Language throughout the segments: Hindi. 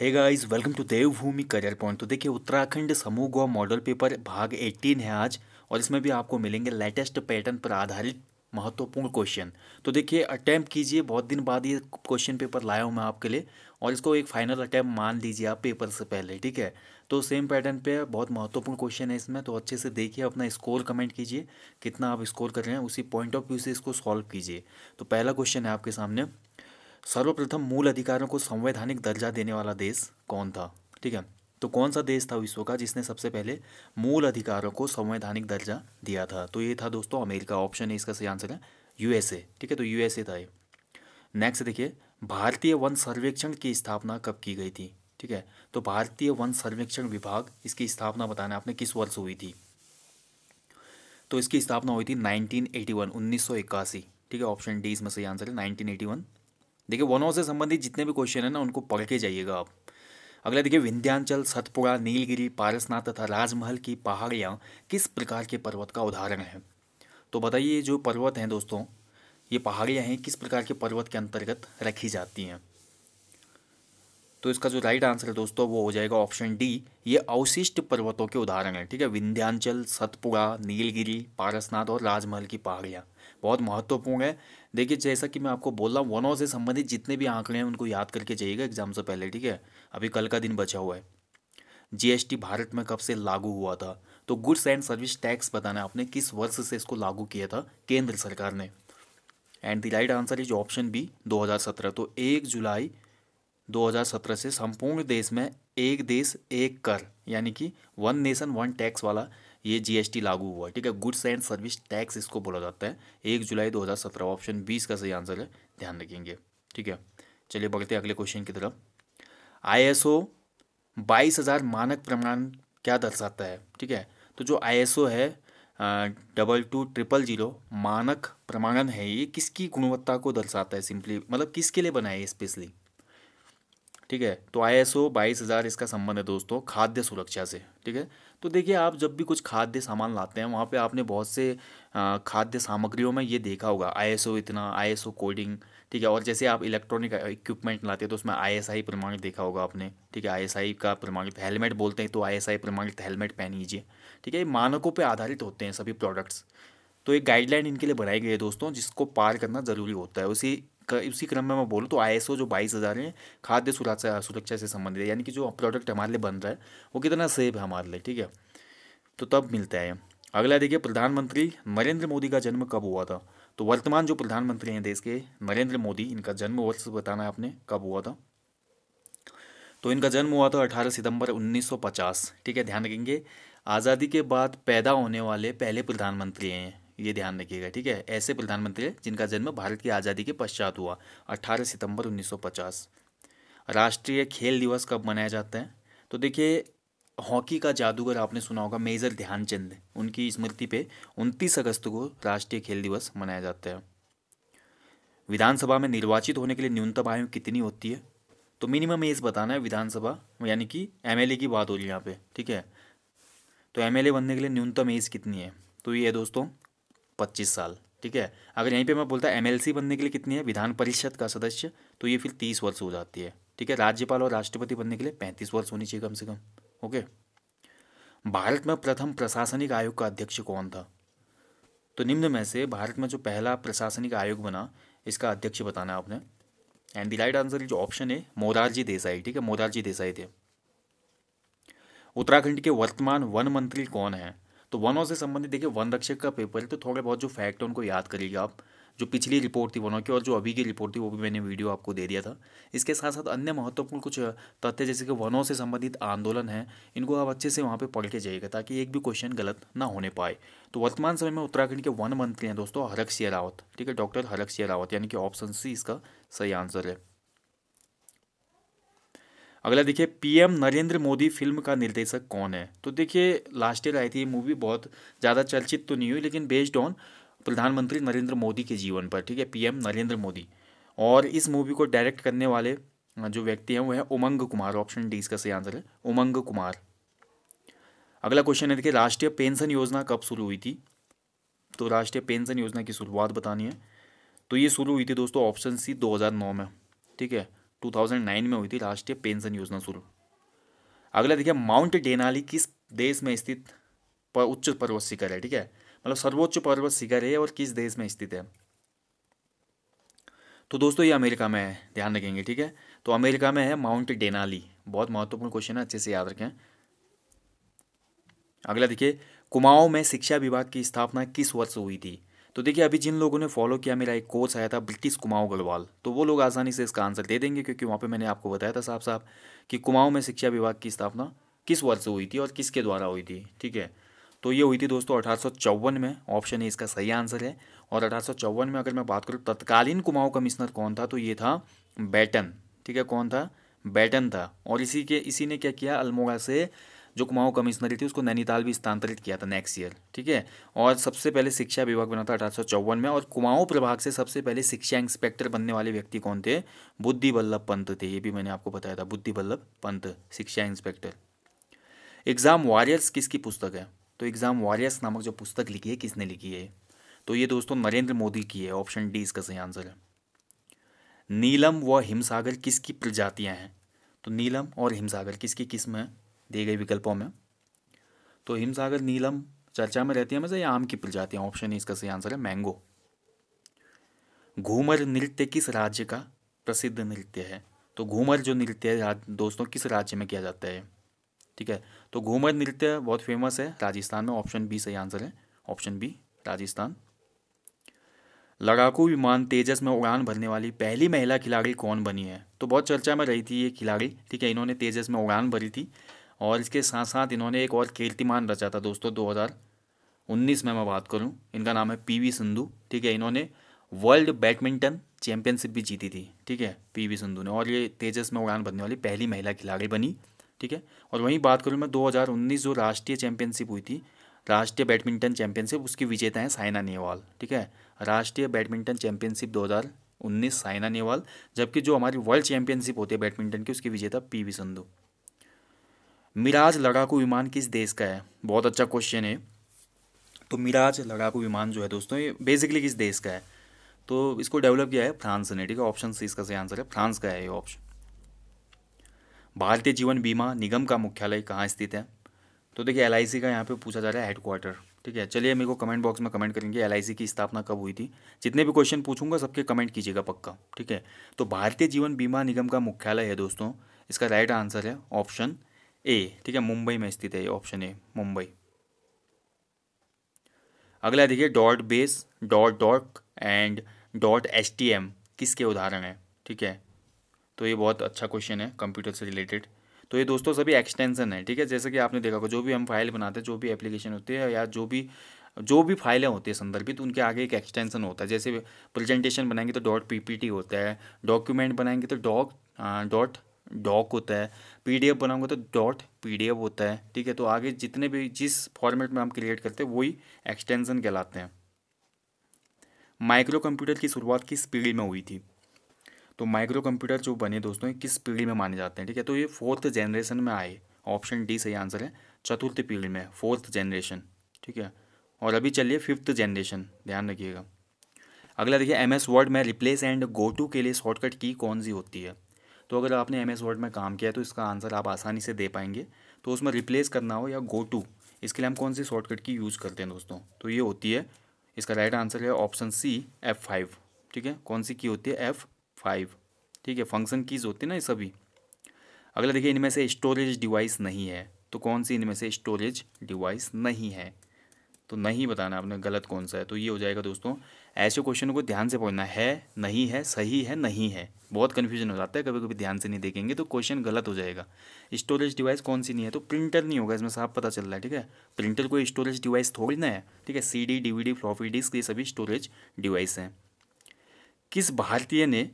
है guys welcome to Devbhoomi career point तो देखिए उत्तराखंड समूह गोवा मॉडल पेपर भाग 18 है आज और इसमें भी आपको मिलेंगे लेटेस्ट पैटर्न पर आधारित महत्वपूर्ण क्वेश्चन तो देखिए अटैम्प्ट कीजिए बहुत दिन बाद ये क्वेश्चन पेपर लाया हूँ मैं आपके लिए और इसको एक फाइनल अटैम्प्ट मान लीजिए आप पेपर से पहले ठीक है तो सेम पैटर्न पे बहुत महत्वपूर्ण क्वेश्चन है इसमें तो अच्छे से देखिए अपना स्कोर कमेंट कीजिए कितना आप स्कोर कर रहे हैं उसी पॉइंट ऑफ व्यू से इसको सॉल्व कीजिए तो पहला क्वेश्चन है आपके सामने सर्वप्रथम मूल अधिकारों को संवैधानिक दर्जा देने वाला देश कौन था ठीक है तो कौन सा देश था विश्व का जिसने सबसे पहले मूल अधिकारों को संवैधानिक दर्जा दिया था तो ये था दोस्तों अमेरिका ऑप्शन है इसका सही आंसर है यूएसए ठीक है तो यूएसए था ये नेक्स्ट देखिए भारतीय वन सर्वेक्षण की स्थापना कब की गई थी ठीक है तो भारतीय वन सर्वेक्षण विभाग इसकी स्थापना बताने आपने किस वर्ष हुई थी तो इसकी स्थापना हुई थी 1981 1981 ठीक है ऑप्शन डी इसमें सही आंसर है 1981 देखिए वनों से संबंधित जितने भी क्वेश्चन है ना उनको पढ़ के जाइएगा आप अगला देखिए विंध्यांचल सतपुड़ा नीलगिरी पारसनाथ तथा राजमहल की पहाड़ियाँ किस प्रकार के पर्वत का उदाहरण है तो बताइए जो पर्वत हैं दोस्तों ये पहाड़ियाँ हैं किस प्रकार के पर्वत के अंतर्गत रखी जाती हैं तो इसका जो राइट आंसर है दोस्तों वो हो जाएगा ऑप्शन डी ये अवशिष्ट पर्वतों के उदाहरण है ठीक है विंध्यांचल सतपुड़ा नीलगिरी पारसनाथ और राजमहल की पहाड़ियाँ बहुत महत्वपूर्ण है देखिए जैसा कि मैं आपको बोल रहा हूँ वन ऑफ से संबंधित जितने भी आंकड़े हैं उनको याद करके जाइएगा एग्जाम से पहले ठीक है अभी कल का दिन बचा हुआ है जीएसटी भारत में कब से लागू हुआ था तो गुड्स एंड सर्विस टैक्स बताना आपने किस वर्ष से इसको लागू किया था केंद्र सरकार ने and the right answer is option B 2017 तो एक जुलाई 2017 से संपूर्ण देश में एक देश एक कर यानी कि वन नेशन वन टैक्स वाला ये जीएसटी लागू हुआ है ठीक है गुड्स एंड सर्विस टैक्स इसको बोला जाता है एक जुलाई 2017 ऑप्शन बीस का सही आंसर है ध्यान रखेंगे ठीक है चलिए बढ़ते हैं अगले क्वेश्चन की तरफ आईएसओ 22000 मानक प्रमाण क्या दर्शाता है ठीक है तो जो आईएसओ है डबल टू ट्रिपल जीरो मानक प्रमाणन है ये किसकी गुणवत्ता को दर्शाता है सिंपली मतलब किसके लिए बनाया है स्पेशली ठीक है तो आई एस ओ बाईस हज़ार इसका संबंध है दोस्तों खाद्य सुरक्षा से ठीक है तो देखिए आप जब भी कुछ खाद्य सामान लाते हैं वहाँ पे आपने बहुत से खाद्य सामग्रियों में ये देखा होगा आईएसओ इतना आईएसओ कोडिंग ठीक है और जैसे आप इलेक्ट्रॉनिक इक्विपमेंट लाते हैं तो उसमें आईएसआई प्रमाणित देखा होगा आपने ठीक है आईएसआई का प्रमाणित हेलमेट बोलते हैं तो आईएसआई प्रमाणित हेलमेट पहनीजिए ठीक है ये मानकों पर आधारित होते हैं सभी प्रोडक्ट्स तो एक गाइडलाइन इनके लिए बनाई गई है दोस्तों जिसको पार करना ज़रूरी होता है उसी उसी क्रम में मैं बोलूँ तो आई जो बाईस हज़ार है खाद्य सुरक्षा सुरक्षा से संबंधित है यानी कि जो प्रोडक्ट हमारे लिए बन रहा है वो कितना सेफ है हमारे लिए ठीक है तो तब मिलता है अगला देखिए प्रधानमंत्री नरेंद्र मोदी का जन्म कब हुआ था तो वर्तमान जो प्रधानमंत्री हैं देश के नरेंद्र मोदी इनका जन्म वर्ष बताना है आपने कब हुआ था तो इनका जन्म हुआ था अठारह सितंबर उन्नीस ठीक है ध्यान रखेंगे आज़ादी के बाद पैदा होने वाले पहले प्रधानमंत्री हैं ये ध्यान रखिएगा ठीक है ऐसे प्रधानमंत्री जिनका जन्म भारत की आज़ादी के पश्चात हुआ 18 सितंबर 1950 राष्ट्रीय खेल दिवस कब मनाया जाता है तो देखिए हॉकी का जादूगर आपने सुना होगा मेजर ध्यानचंद उनकी स्मृति पे 29 अगस्त को राष्ट्रीय खेल दिवस मनाया जाता है विधानसभा में निर्वाचित होने के लिए न्यूनतम आयु कितनी होती है तो मिनिमम एज बताना है विधानसभा यानी कि एमएलए की बात हो रही है यहाँ पे ठीक है तो एमएलए बनने के लिए न्यूनतम एज कितनी है तो ये दोस्तों पच्चीस साल ठीक है अगर यहीं पे मैं बोलता एम बनने के लिए कितनी है विधान परिषद का सदस्य तो ये फिर तीस वर्ष हो जाती है ठीक है राज्यपाल और राष्ट्रपति बनने के लिए पैंतीस वर्ष होनी चाहिए कम से कम ओके भारत में प्रथम प्रशासनिक आयोग का अध्यक्ष कौन था तो निम्न में से भारत में जो पहला प्रशासनिक आयोग बना इसका अध्यक्ष बताना है आपने एंड दी राइट आंसर जो ऑप्शन है मोरारजी देसाई ठीक है मोरारजी देसाई थे उत्तराखंड के वर्तमान वन मंत्री कौन है तो वन से संबंधित देखिए वन रक्षक का पेपर है तो थोड़े बहुत जो फैक्ट है उनको याद करिएगा आप जो पिछली रिपोर्ट थी वनों की और जो अभी की रिपोर्ट थी वो भी मैंने वीडियो आपको दे दिया था इसके साथ साथ अन्य महत्वपूर्ण कुछ तथ्य जैसे कि वनों से संबंधित आंदोलन है इनको आप अच्छे से वहाँ पर पढ़ के जाइएगा ताकि एक भी क्वेश्चन गलत ना होने पाए तो वर्तमान समय में उत्तराखंड के वन मंत्री हैं दोस्तों हरक सिया रावत ठीक है डॉक्टर हरक सिया रावत यानी कि ऑप्शन सी इसका सही आंसर है अगला देखिए पीएम नरेंद्र मोदी फिल्म का निर्देशक कौन है तो देखिए लास्ट ईयर आई थी ये मूवी बहुत ज़्यादा चर्चित तो नहीं हुई लेकिन बेस्ड ऑन प्रधानमंत्री नरेंद्र मोदी के जीवन पर ठीक है पीएम नरेंद्र मोदी और इस मूवी को डायरेक्ट करने वाले जो व्यक्ति हैं वो है उमंग कुमार ऑप्शन डी इसका सही आंसर है उमंग कुमार अगला क्वेश्चन है देखिए राष्ट्रीय पेंशन योजना कब शुरू हुई थी तो राष्ट्रीय पेंशन योजना की शुरुआत बतानी है तो ये शुरू हुई थी दोस्तों ऑप्शन सी 2009 में ठीक है 2009 में हुई थी राष्ट्रीय पेंशन योजना शुरू अगला देखिए माउंट डेनाली किस देश में स्थित पर उच्च पर्वत शिखर है ठीक है मतलब सर्वोच्च पर्वत शिखर है और किस देश में स्थित है तो दोस्तों ये अमेरिका में है ध्यान रखेंगे ठीक है तो अमेरिका में है माउंट डेनाली बहुत महत्वपूर्ण क्वेश्चन है अच्छे से याद रखें अगला देखिए कुमाऊं में शिक्षा विभाग की स्थापना किस वर्ष हुई थी तो देखिए अभी जिन लोगों ने फॉलो किया मेरा एक कोर्स आया था ब्रिटिश कुमाऊँ गढ़वाल तो वो लोग आसानी से इसका आंसर दे देंगे क्योंकि वहाँ पर मैंने आपको बताया था साहब साहब कि कुमाऊँ में शिक्षा विभाग की स्थापना किस वर्ष हुई थी और किसके द्वारा हुई थी ठीक है तो ये हुई थी दोस्तों अठारह में ऑप्शन ए इसका सही आंसर है और अठारह में अगर मैं बात करूँ तत्कालीन कुमाऊँ कमिश्नर कौन था तो ये था बैटन ठीक है कौन था बैटन था और इसी के इसी ने क्या किया अल्मोड़ा से जो कुमाऊं कमिश्नरी थी उसको नैनीताल भी स्थानांतरित किया था नेक्स्ट ईयर ठीक है और सबसे पहले शिक्षा विभाग बना था अठारह में और कुमाऊं प्रभाग से सबसे पहले शिक्षा इंस्पेक्टर बनने वाले व्यक्ति कौन थे बुद्धि बल्लभ पंत थे ये भी मैंने आपको बताया था बुद्धि बल्लभ पंत शिक्षा इंस्पेक्टर एग्जाम वॉरियर्स किसकी पुस्तक है तो एग्जाम वॉरियर्स नामक जो पुस्तक लिखी है किसने लिखी है तो ये दोस्तों नरेंद्र मोदी की है ऑप्शन डी इसका सही आंसर है नीलम व हिमसागर किसकी प्रजातियां हैं तो नीलम और हिमसागर किसकी किस्म है दिए गए विकल्पों में तो हिमसागर नीलम चर्चा में रहती है मैं आम की प्रजातियाँ ऑप्शन इसका सही आंसर है मैंगो घूमर नृत्य किस राज्य का प्रसिद्ध नृत्य है तो घूमर जो नृत्य है दोस्तों किस राज्य में किया जाता है ठीक है तो घूमर नृत्य बहुत फेमस है राजस्थान में ऑप्शन बी सही आंसर है ऑप्शन बी राजस्थान लड़ाकू विमान तेजस में उड़ान भरने वाली पहली महिला खिलाड़ी कौन बनी है तो बहुत चर्चा में रही थी ये खिलाड़ी ठीक है इन्होंने तेजस में उड़ान भरी थी और इसके साथ साथ इन्होंने एक और कीर्तिमान रचा था दोस्तों 2019 में मैं बात करूं इनका नाम है पीवी सिंधु ठीक है इन्होंने वर्ल्ड बैडमिंटन चैंपियनशिप भी जीती थी ठीक है पीवी सिंधु ने और ये तेजस में उड़ान भरने वाली पहली महिला खिलाड़ी बनी ठीक है और वहीं बात करूँ मैं उन्नीस जो राष्ट्रीय चैंपियनशिप हुई थी राष्ट्रीय बैडमिंटन चैंपियनशिप उसकी विजेता है साइना नेहवाल ठीक है राष्ट्रीय बैडमिंटन चैंपियनशिप उन्नीस साइना नेहवाल जबकि जो हमारी वर्ल्ड चैंपियनशिप होती है बैडमिंटन की उसकी विजेता पी वी सिंधु मिराज लड़ाकू विमान किस देश का है बहुत अच्छा क्वेश्चन है तो मिराज लड़ाकू विमान जो है दोस्तों ये बेसिकली किस देश का है तो इसको डेवलप किया है फ्रांस ने ठीक है ऑप्शन सी इसका सही आंसर है फ्रांस का है ये ऑप्शन भारतीय जीवन बीमा निगम का मुख्यालय कहाँ स्थित है तो देखिए एल का यहाँ पे पूछा जा रहा है हेडक्वार्टर ठीक है चलिए मेरे को कमेंट बॉक्स में कमेंट करेंगे एल की स्थापना कब हुई थी जितने भी क्वेश्चन पूछूंगा सबके कमेंट कीजिएगा पक्का ठीक है तो भारतीय जीवन बीमा निगम का मुख्यालय है दोस्तों इसका राइट आंसर है ऑप्शन ए ठीक है मुंबई में स्थित है ऑप्शन ए मुंबई अगला देखिए dot base dot dot and dot H T M किसके उदाहरण है ठीक है तो ये बहुत अच्छा क्वेश्चन है कंप्यूटर से रिलेटेड तो ये दोस्तों सभी एक्सटेंशन है ठीक है जैसे कि आपने देखा होगा जो भी हम फाइल बनाते हैं जो भी एप्लीकेशन होते हैं या जो भी जो भी फाइलें होती है संदर्भित उनके आगे एक एक्सटेंशन होता है जैसे प्रेजेंटेशन बनाएंगे तो डॉट पी होता है डॉक्यूमेंट बनाएंगे तो डॉक डॉट हाँ, डॉक होता है पीडीएफ बनाऊंगा तो डॉट पीडीएफ होता है ठीक है तो आगे जितने भी जिस फॉर्मेट में हम क्रिएट करते हैं वही एक्सटेंसन कहलाते हैं माइक्रो कंप्यूटर की शुरुआत किस पीढ़ी में हुई थी तो माइक्रो कंप्यूटर जो बने दोस्तों किस पीढ़ी में माने जाते हैं ठीक है तो ये फोर्थ जनरेशन में आए ऑप्शन डी सही आंसर है चतुर्थ पीढ़ी में फोर्थ जनरेशन ठीक है और अभी चलिए फिफ्थ जनरेशन ध्यान रखिएगा अगला देखिए एम एस वर्ड में रिप्लेस एंड गो टू के लिए शॉर्टकट की कौन सी होती है तो अगर आपने एम एस वर्ड में काम किया है तो इसका आंसर आप आसानी से दे पाएंगे तो उसमें रिप्लेस करना हो या गो टू इसके लिए हम कौन सी शॉर्टकट की यूज़ करते हैं दोस्तों तो ये होती है इसका राइट आंसर है ऑप्शन सी एफ फाइव ठीक है कौन सी की होती है एफ फाइव ठीक है फंक्शन कीज़ होती है ना ये सभी अगला देखिए इनमें से स्टोरेज डिवाइस नहीं है तो कौन सी इनमें से स्टोरेज डिवाइस नहीं है तो नहीं बताना आपने गलत कौन सा है तो ये हो जाएगा दोस्तों ऐसे क्वेश्चन को ध्यान से पढ़ना है नहीं है सही है नहीं है बहुत कन्फ्यूजन हो जाता है कभी कभी ध्यान से नहीं देखेंगे तो क्वेश्चन गलत हो जाएगा स्टोरेज डिवाइस कौन सी नहीं है तो प्रिंटर नहीं होगा इसमें साफ पता चल रहा है ठीक है प्रिंटर कोई स्टोरेज डिवाइस थोड़ी ना है ठीक है C D D V D disk ये सभी स्टोरेज डिवाइस हैं किस भारतीय ने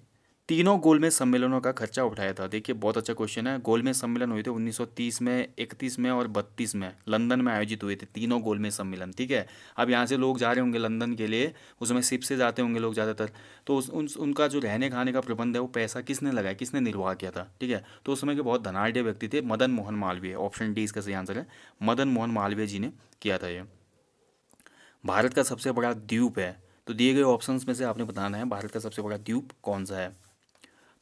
तीनों गोलमेज सम्मेलनों का खर्चा उठाया था देखिए बहुत अच्छा क्वेश्चन है गोलमेज सम्मेलन हुए थे 1930 में 31 में और 32 में लंदन में आयोजित हुए थे तीनों गोलमेज सम्मेलन ठीक है अब यहाँ से लोग जा रहे होंगे लंदन के लिए उस समय सिप से जाते होंगे लोग ज़्यादातर तो उस उन, उनका जो रहने खाने का प्रबंध है वो पैसा किसने लगाया किसने निर्वाह किया था ठीक है तो उस समय के बहुत धनाढ़ व्यक्ति थे मदन मोहन मालवीय ऑप्शन डी इसका सही आंसर है मदन मोहन मालवीय जी ने किया था ये भारत का सबसे बड़ा द्वीप है तो दिए गए ऑप्शंस में से आपने बताना है भारत का सबसे बड़ा द्वीप कौन सा है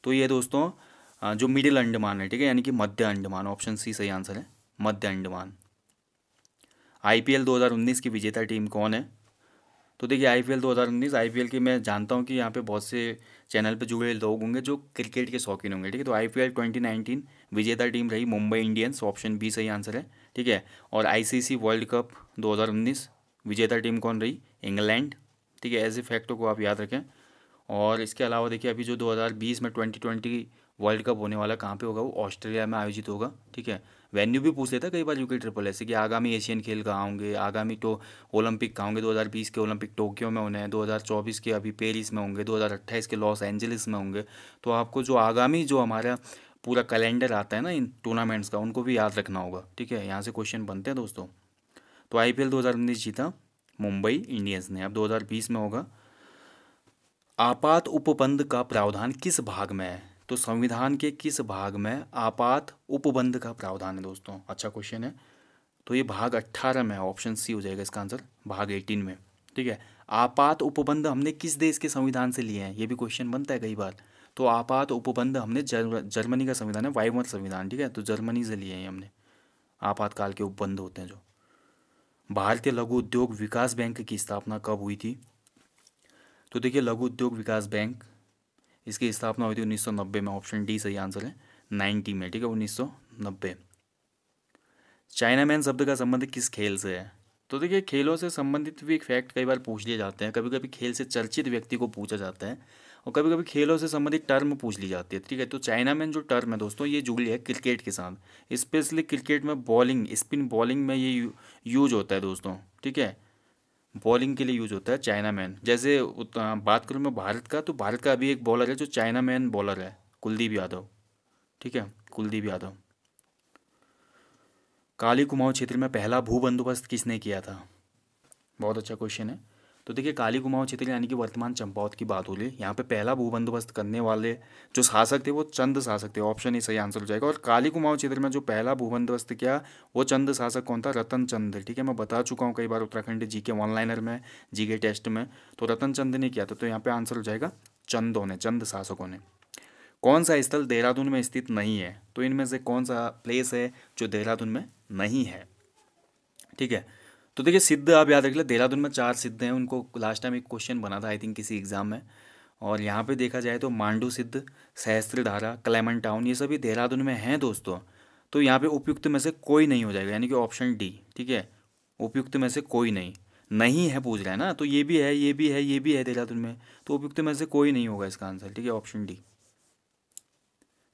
तो ये दोस्तों जो मिडिल अंडमान है ठीक है यानी कि मध्य अंडमान ऑप्शन सी सही आंसर है मध्य अंडमान आईपीएल 2019 की विजेता टीम कौन है तो देखिए आईपीएल 2019 आईपीएल की मैं जानता हूँ कि यहाँ पे बहुत से चैनल पे जुड़े लोग होंगे जो क्रिकेट के शौकीन होंगे ठीक है तो आईपीएल 2019 विजेता टीम रही मुंबई इंडियंस ऑप्शन बी सही आंसर है ठीक है और आईसीसी वर्ल्ड कप 2019 विजेता टीम कौन रही इंग्लैंड ठीक है ऐसे फैक्टों को आप याद रखें और इसके अलावा देखिए अभी जो 2020 में 2020 वर्ल्ड कप होने वाला कहाँ पे होगा वो ऑस्ट्रेलिया में आयोजित होगा ठीक है वेन्यू भी पूछ लेता कई बार यूके ट्रिपल ऐसे कि आगामी एशियन खेल कहाँ होंगे आगामी तो ओलंपिक कहाँ होंगे 2020 के ओलंपिक टोक्यो में होने हैं 2024 के अभी पेरिस में होंगे 2028 के लॉस एंजलिस में होंगे तो आपको जो आगामी जो हमारा पूरा कैलेंडर आता है ना इन टूर्नामेंट्स का उनको भी याद रखना होगा ठीक है यहाँ से क्वेश्चन बनते हैं दोस्तों तो आई पी जीता मुंबई इंडियंस ने अब दो में होगा आपात उपबंद का प्रावधान किस भाग में है तो संविधान के किस भाग में आपात उपबंध का प्रावधान है दोस्तों अच्छा क्वेश्चन है तो ये भाग अट्ठारह में ऑप्शन सी हो जाएगा इसका आंसर भाग एटीन में ठीक है आपात उपबंध हमने किस देश के संविधान से लिए हैं ये भी क्वेश्चन बनता है कई बार तो आपात उपबंध हमने जर्मनी का संविधान है वाइमर संविधान ठीक है तो जर्मनी से लिए हैं हमने आपातकाल के उपबंध होते हैं जो भारतीय लघु उद्योग विकास बैंक की स्थापना कब हुई थी तो देखिए लघु उद्योग विकास बैंक इसकी स्थापना हुई थी उन्नीस में ऑप्शन डी सही आंसर है नाइन्टी में ठीक है उन्नीस चाइना मैन शब्द का संबंध किस खेल से है तो देखिए खेलों से संबंधित भी एक फैक्ट कई बार पूछ लिए जाते हैं कभी कभी खेल से चर्चित व्यक्ति को पूछा जाता है और कभी कभी खेलों से संबंधित टर्म पूछ ली जाती है ठीक है तो चाइना मैन जो टर्म है दोस्तों ये जुड़ी है क्रिकेट के साथ स्पेशली क्रिकेट में बॉलिंग स्पिन बॉलिंग में ये यूज होता है दोस्तों ठीक है बॉलिंग के लिए यूज होता है चाइना मैन जैसे बात करूँ मैं भारत का तो भारत का अभी एक बॉलर है जो चाइना मैन बॉलर है कुलदीप यादव ठीक है कुलदीप यादव काली कुमाऊँ क्षेत्र में पहला भू बंदोबस्त किसने किया था बहुत अच्छा क्वेश्चन है तो देखिए काली कुमाऊँ क्षेत्र यानी कि वर्तमान चंपावत की बात हो रही है यहाँ पे पहला भू बंदोबस्त करने वाले जो शासक थे वो चंद शासक थे ऑप्शन ही सही आंसर हो जाएगा और काली कुमाऊँ क्षेत्र में जो पहला भू बंदोबस्त किया वो चंद शासक कौन था रतन चंद ठीक है मैं बता चुका हूँ कई बार उत्तराखंड जी के ऑनलाइनर में जी के टेस्ट में तो रतन चंद ने किया था तो यहाँ पर आंसर हो जाएगा चंदों ने चंद शासकों ने कौन सा स्थल देहरादून में स्थित नहीं है तो इनमें से कौन सा प्लेस है जो देहरादून में नहीं है ठीक है तो देखिए सिद्ध आप याद रख लें देहरादून में चार सिद्ध हैं उनको लास्ट टाइम एक क्वेश्चन बना था आई थिंक किसी एग्ज़ाम में और यहाँ पे देखा जाए तो मांडू सिद्ध सहस्त्रधारा क्लेमन टाउन ये सभी देहरादून में हैं दोस्तों तो यहाँ पे उपयुक्त में से कोई नहीं हो जाएगा यानी कि ऑप्शन डी ठीक है उपयुक्त में से कोई नहीं नहीं है पूछ रहा है ना तो ये भी है ये भी है ये भी है देहरादून में तो उपयुक्त में से कोई नहीं होगा इसका आंसर ठीक है ऑप्शन डी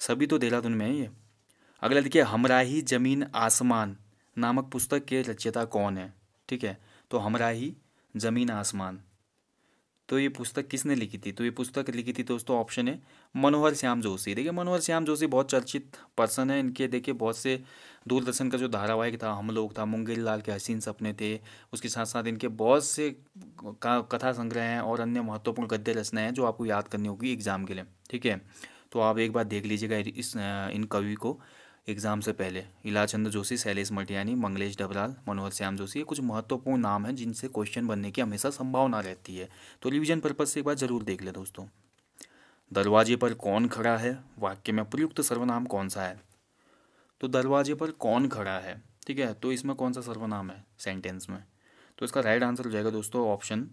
सभी तो देहरादून में है ये अगला देखिए हमराही जमीन आसमान नामक पुस्तक के रचयिता कौन है ठीक है तो हमरा ही ज़मीन आसमान तो ये पुस्तक किसने लिखी थी तो ये पुस्तक लिखी थी दोस्तों ऑप्शन है मनोहर श्याम जोशी देखिए मनोहर श्याम जोशी बहुत चर्चित पर्सन है इनके देखिए बहुत से दूरदर्शन का जो धारावाहिक था हम लोग था मुंगेर लाल के हसीन सपने थे उसके साथ साथ इनके बहुत से कथा संग्रह हैं और अन्य महत्वपूर्ण गद्य रचनाएं हैं जो आपको याद करनी होगी एग्जाम के लिए ठीक है तो आप एक बार देख लीजिएगा इस इन कवि को एग्ज़ाम से पहले इलाचंद्र चंद्र जोशी शैलेश मटियानी मंगलेश डबराल मनोहर श्याम जोशी ये कुछ महत्वपूर्ण नाम हैं जिनसे क्वेश्चन बनने की हमेशा संभावना रहती है तो रिविजन पर्पज़ से एक बार ज़रूर देख ले दोस्तों दरवाजे पर कौन खड़ा है वाक्य में प्रयुक्त सर्वनाम कौन सा है तो दरवाजे पर कौन खड़ा है ठीक है तो इसमें कौन सा सर्वनाम है सेंटेंस में तो इसका राइट आंसर हो जाएगा दोस्तों ऑप्शन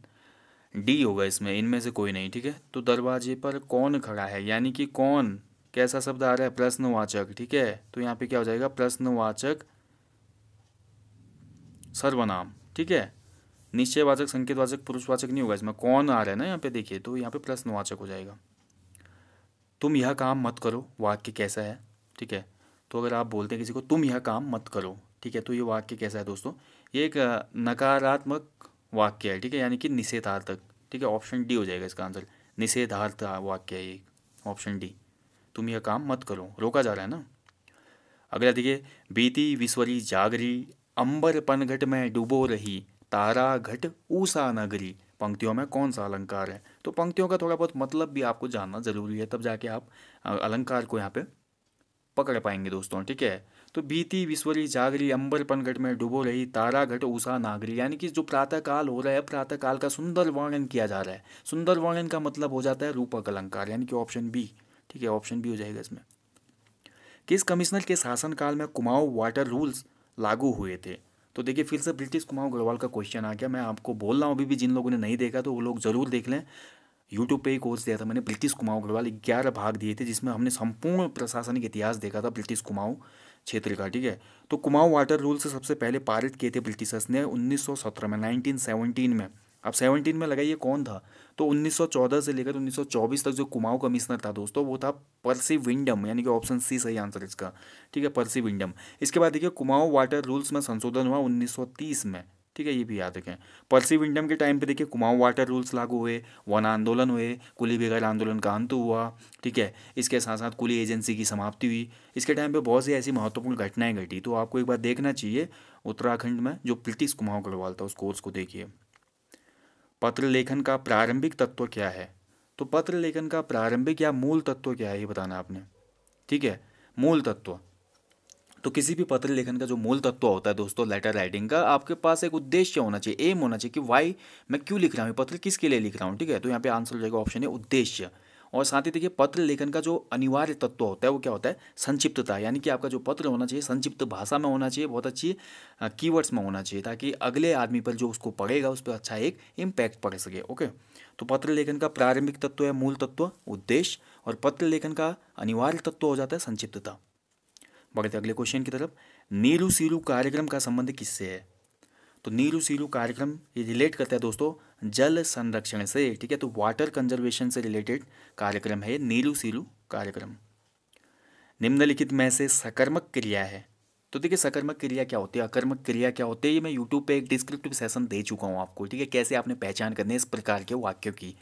डी होगा इसमें इनमें से कोई नहीं ठीक है तो दरवाजे पर कौन खड़ा है यानी कि कौन कैसा शब्द आ रहा है प्रश्नवाचक ठीक है तो यहाँ पे क्या हो जाएगा प्रश्नवाचक सर्वनाम ठीक है निश्चयवाचक संकेतवाचक पुरुषवाचक नहीं होगा इसमें कौन आ रहा है ना यहाँ पे देखिए तो यहाँ पे प्रश्नवाचक हो जाएगा तुम यह काम मत करो वाक्य कैसा है ठीक है तो अगर आप बोलते हैं किसी को तुम यह काम मत करो ठीक है तो ये वाक्य कैसा है दोस्तों ये एक नकारात्मक वाक्य है ठीक है यानी कि निषेधार्थक ठीक है ऑप्शन डी हो जाएगा इसका आंसर निषेधार्थ वाक्य है ये ऑप्शन डी तुम यह काम मत करो रोका जा रहा है ना अगला देखिए बीती विश्वरी जागरी अंबर पनघट में डूबो रही तारा घट ऊषा नगरी पंक्तियों में कौन सा अलंकार है तो पंक्तियों का थोड़ा बहुत मतलब भी आपको जानना ज़रूरी है तब जाके आप अलंकार को यहाँ पे पकड़ पाएंगे दोस्तों ठीक है तो बीती विश्वरी जागरी अंबर पनघट में डूबो रही तारा घट ऊषा नागरी यानी कि जो प्रातःकाल हो रहा है प्रातःकाल का सुंदर वर्णन किया जा रहा है सुंदर वर्णन का मतलब हो जाता है रूपक अलंकार यानी कि ऑप्शन बी ठीक है ऑप्शन भी हो जाएगा इसमें किस कमिश्नर के शासनकाल में कुमाऊं वाटर रूल्स लागू हुए थे तो देखिए फिर से ब्रिटिश कुमाऊं गढ़वाल का क्वेश्चन आ गया मैं आपको बोल रहा हूँ अभी भी जिन लोगों ने नहीं देखा तो वो लोग ज़रूर देख लें यूट्यूब पे ही कोर्स दिया था मैंने ब्रिटिश कुमाऊं गढ़वाल ग्यारह भाग दिए थे जिसमें हमने संपूर्ण प्रशासनिक इतिहास देखा था ब्रिटिश कुमाऊं क्षेत्र का ठीक है तो कुमाऊं वाटर रूल से सबसे पहले पारित किए थे ब्रिटिशर्स ने उन्नीस में नाइनटीन में अब सेवनटीन में लगाइए कौन था तो 1914 से लेकर 1924 तक जो कुमाऊ कमिश्नर था दोस्तों वो था पर्सी विंडम यानी कि ऑप्शन सी सही आंसर इसका ठीक है पर्सी विंडम इसके बाद देखिए कुमाऊ वाटर रूल्स में संशोधन हुआ 1930 में ठीक है ये भी याद रखें पर्सी विंडम के टाइम पे देखिए कुमाऊं वाटर रूल्स लागू हुए वन आंदोलन हुए कुली बेघर आंदोलन का अंत हुआ ठीक है इसके साथ साथ कुली एजेंसी की समाप्ति हुई इसके टाइम पे बहुत सी ऐसी महत्वपूर्ण घटनाएं घटी तो आपको एक बार देखना चाहिए उत्तराखंड में जो ब्रिटिश कुमाऊं गढ़वाल था उस कोर्स को देखिए पत्र लेखन का प्रारंभिक तत्व क्या है तो पत्र लेखन का प्रारंभिक या मूल तत्व क्या है ये बताना आपने ठीक है मूल तत्व तो किसी भी पत्र लेखन का जो मूल तत्व होता है दोस्तों लेटर राइटिंग का आपके पास एक उद्देश्य होना चाहिए एम होना चाहिए कि वाई मैं क्यों लिख रहा हूँ पत्र किसके लिए लिख रहा हूँ ठीक है तो यहाँ पे आंसर हो जाएगा ऑप्शन है उद्देश्य और साथ ही देखिए पत्र लेखन का जो अनिवार्य तत्व होता है वो क्या होता है संक्षिप्तता यानी कि आपका जो पत्र होना चाहिए संक्षिप्त भाषा में होना चाहिए बहुत अच्छी कीवर्ड्स में होना चाहिए ताकि अगले आदमी पर जो उसको पड़ेगा उस पर अच्छा एक इम्पैक्ट पड़ सके ओके तो पत्र लेखन का प्रारंभिक तत्व है मूल तत्व उद्देश्य और पत्र लेखन का अनिवार्य तत्व हो जाता है संक्षिप्तता बढ़ते अगले क्वेश्चन की तरफ नीरू सीरू कार्यक्रम का संबंध किससे है तो नीरू सीरू कार्यक्रम ये रिलेट करता है दोस्तों जल संरक्षण से ठीक है तो वाटर कंजर्वेशन से रिलेटेड कार्यक्रम है नीलू सीलू कार्यक्रम निम्नलिखित में से सकर्मक क्रिया है तो देखिए सकर्मक क्रिया क्या होती है अकर्मक क्रिया क्या होती है ये मैं यूट्यूब पे एक डिस्क्रिप्टिव सेशन दे चुका हूँ आपको ठीक है कैसे आपने पहचान करनी है इस प्रकार के वाक्यों की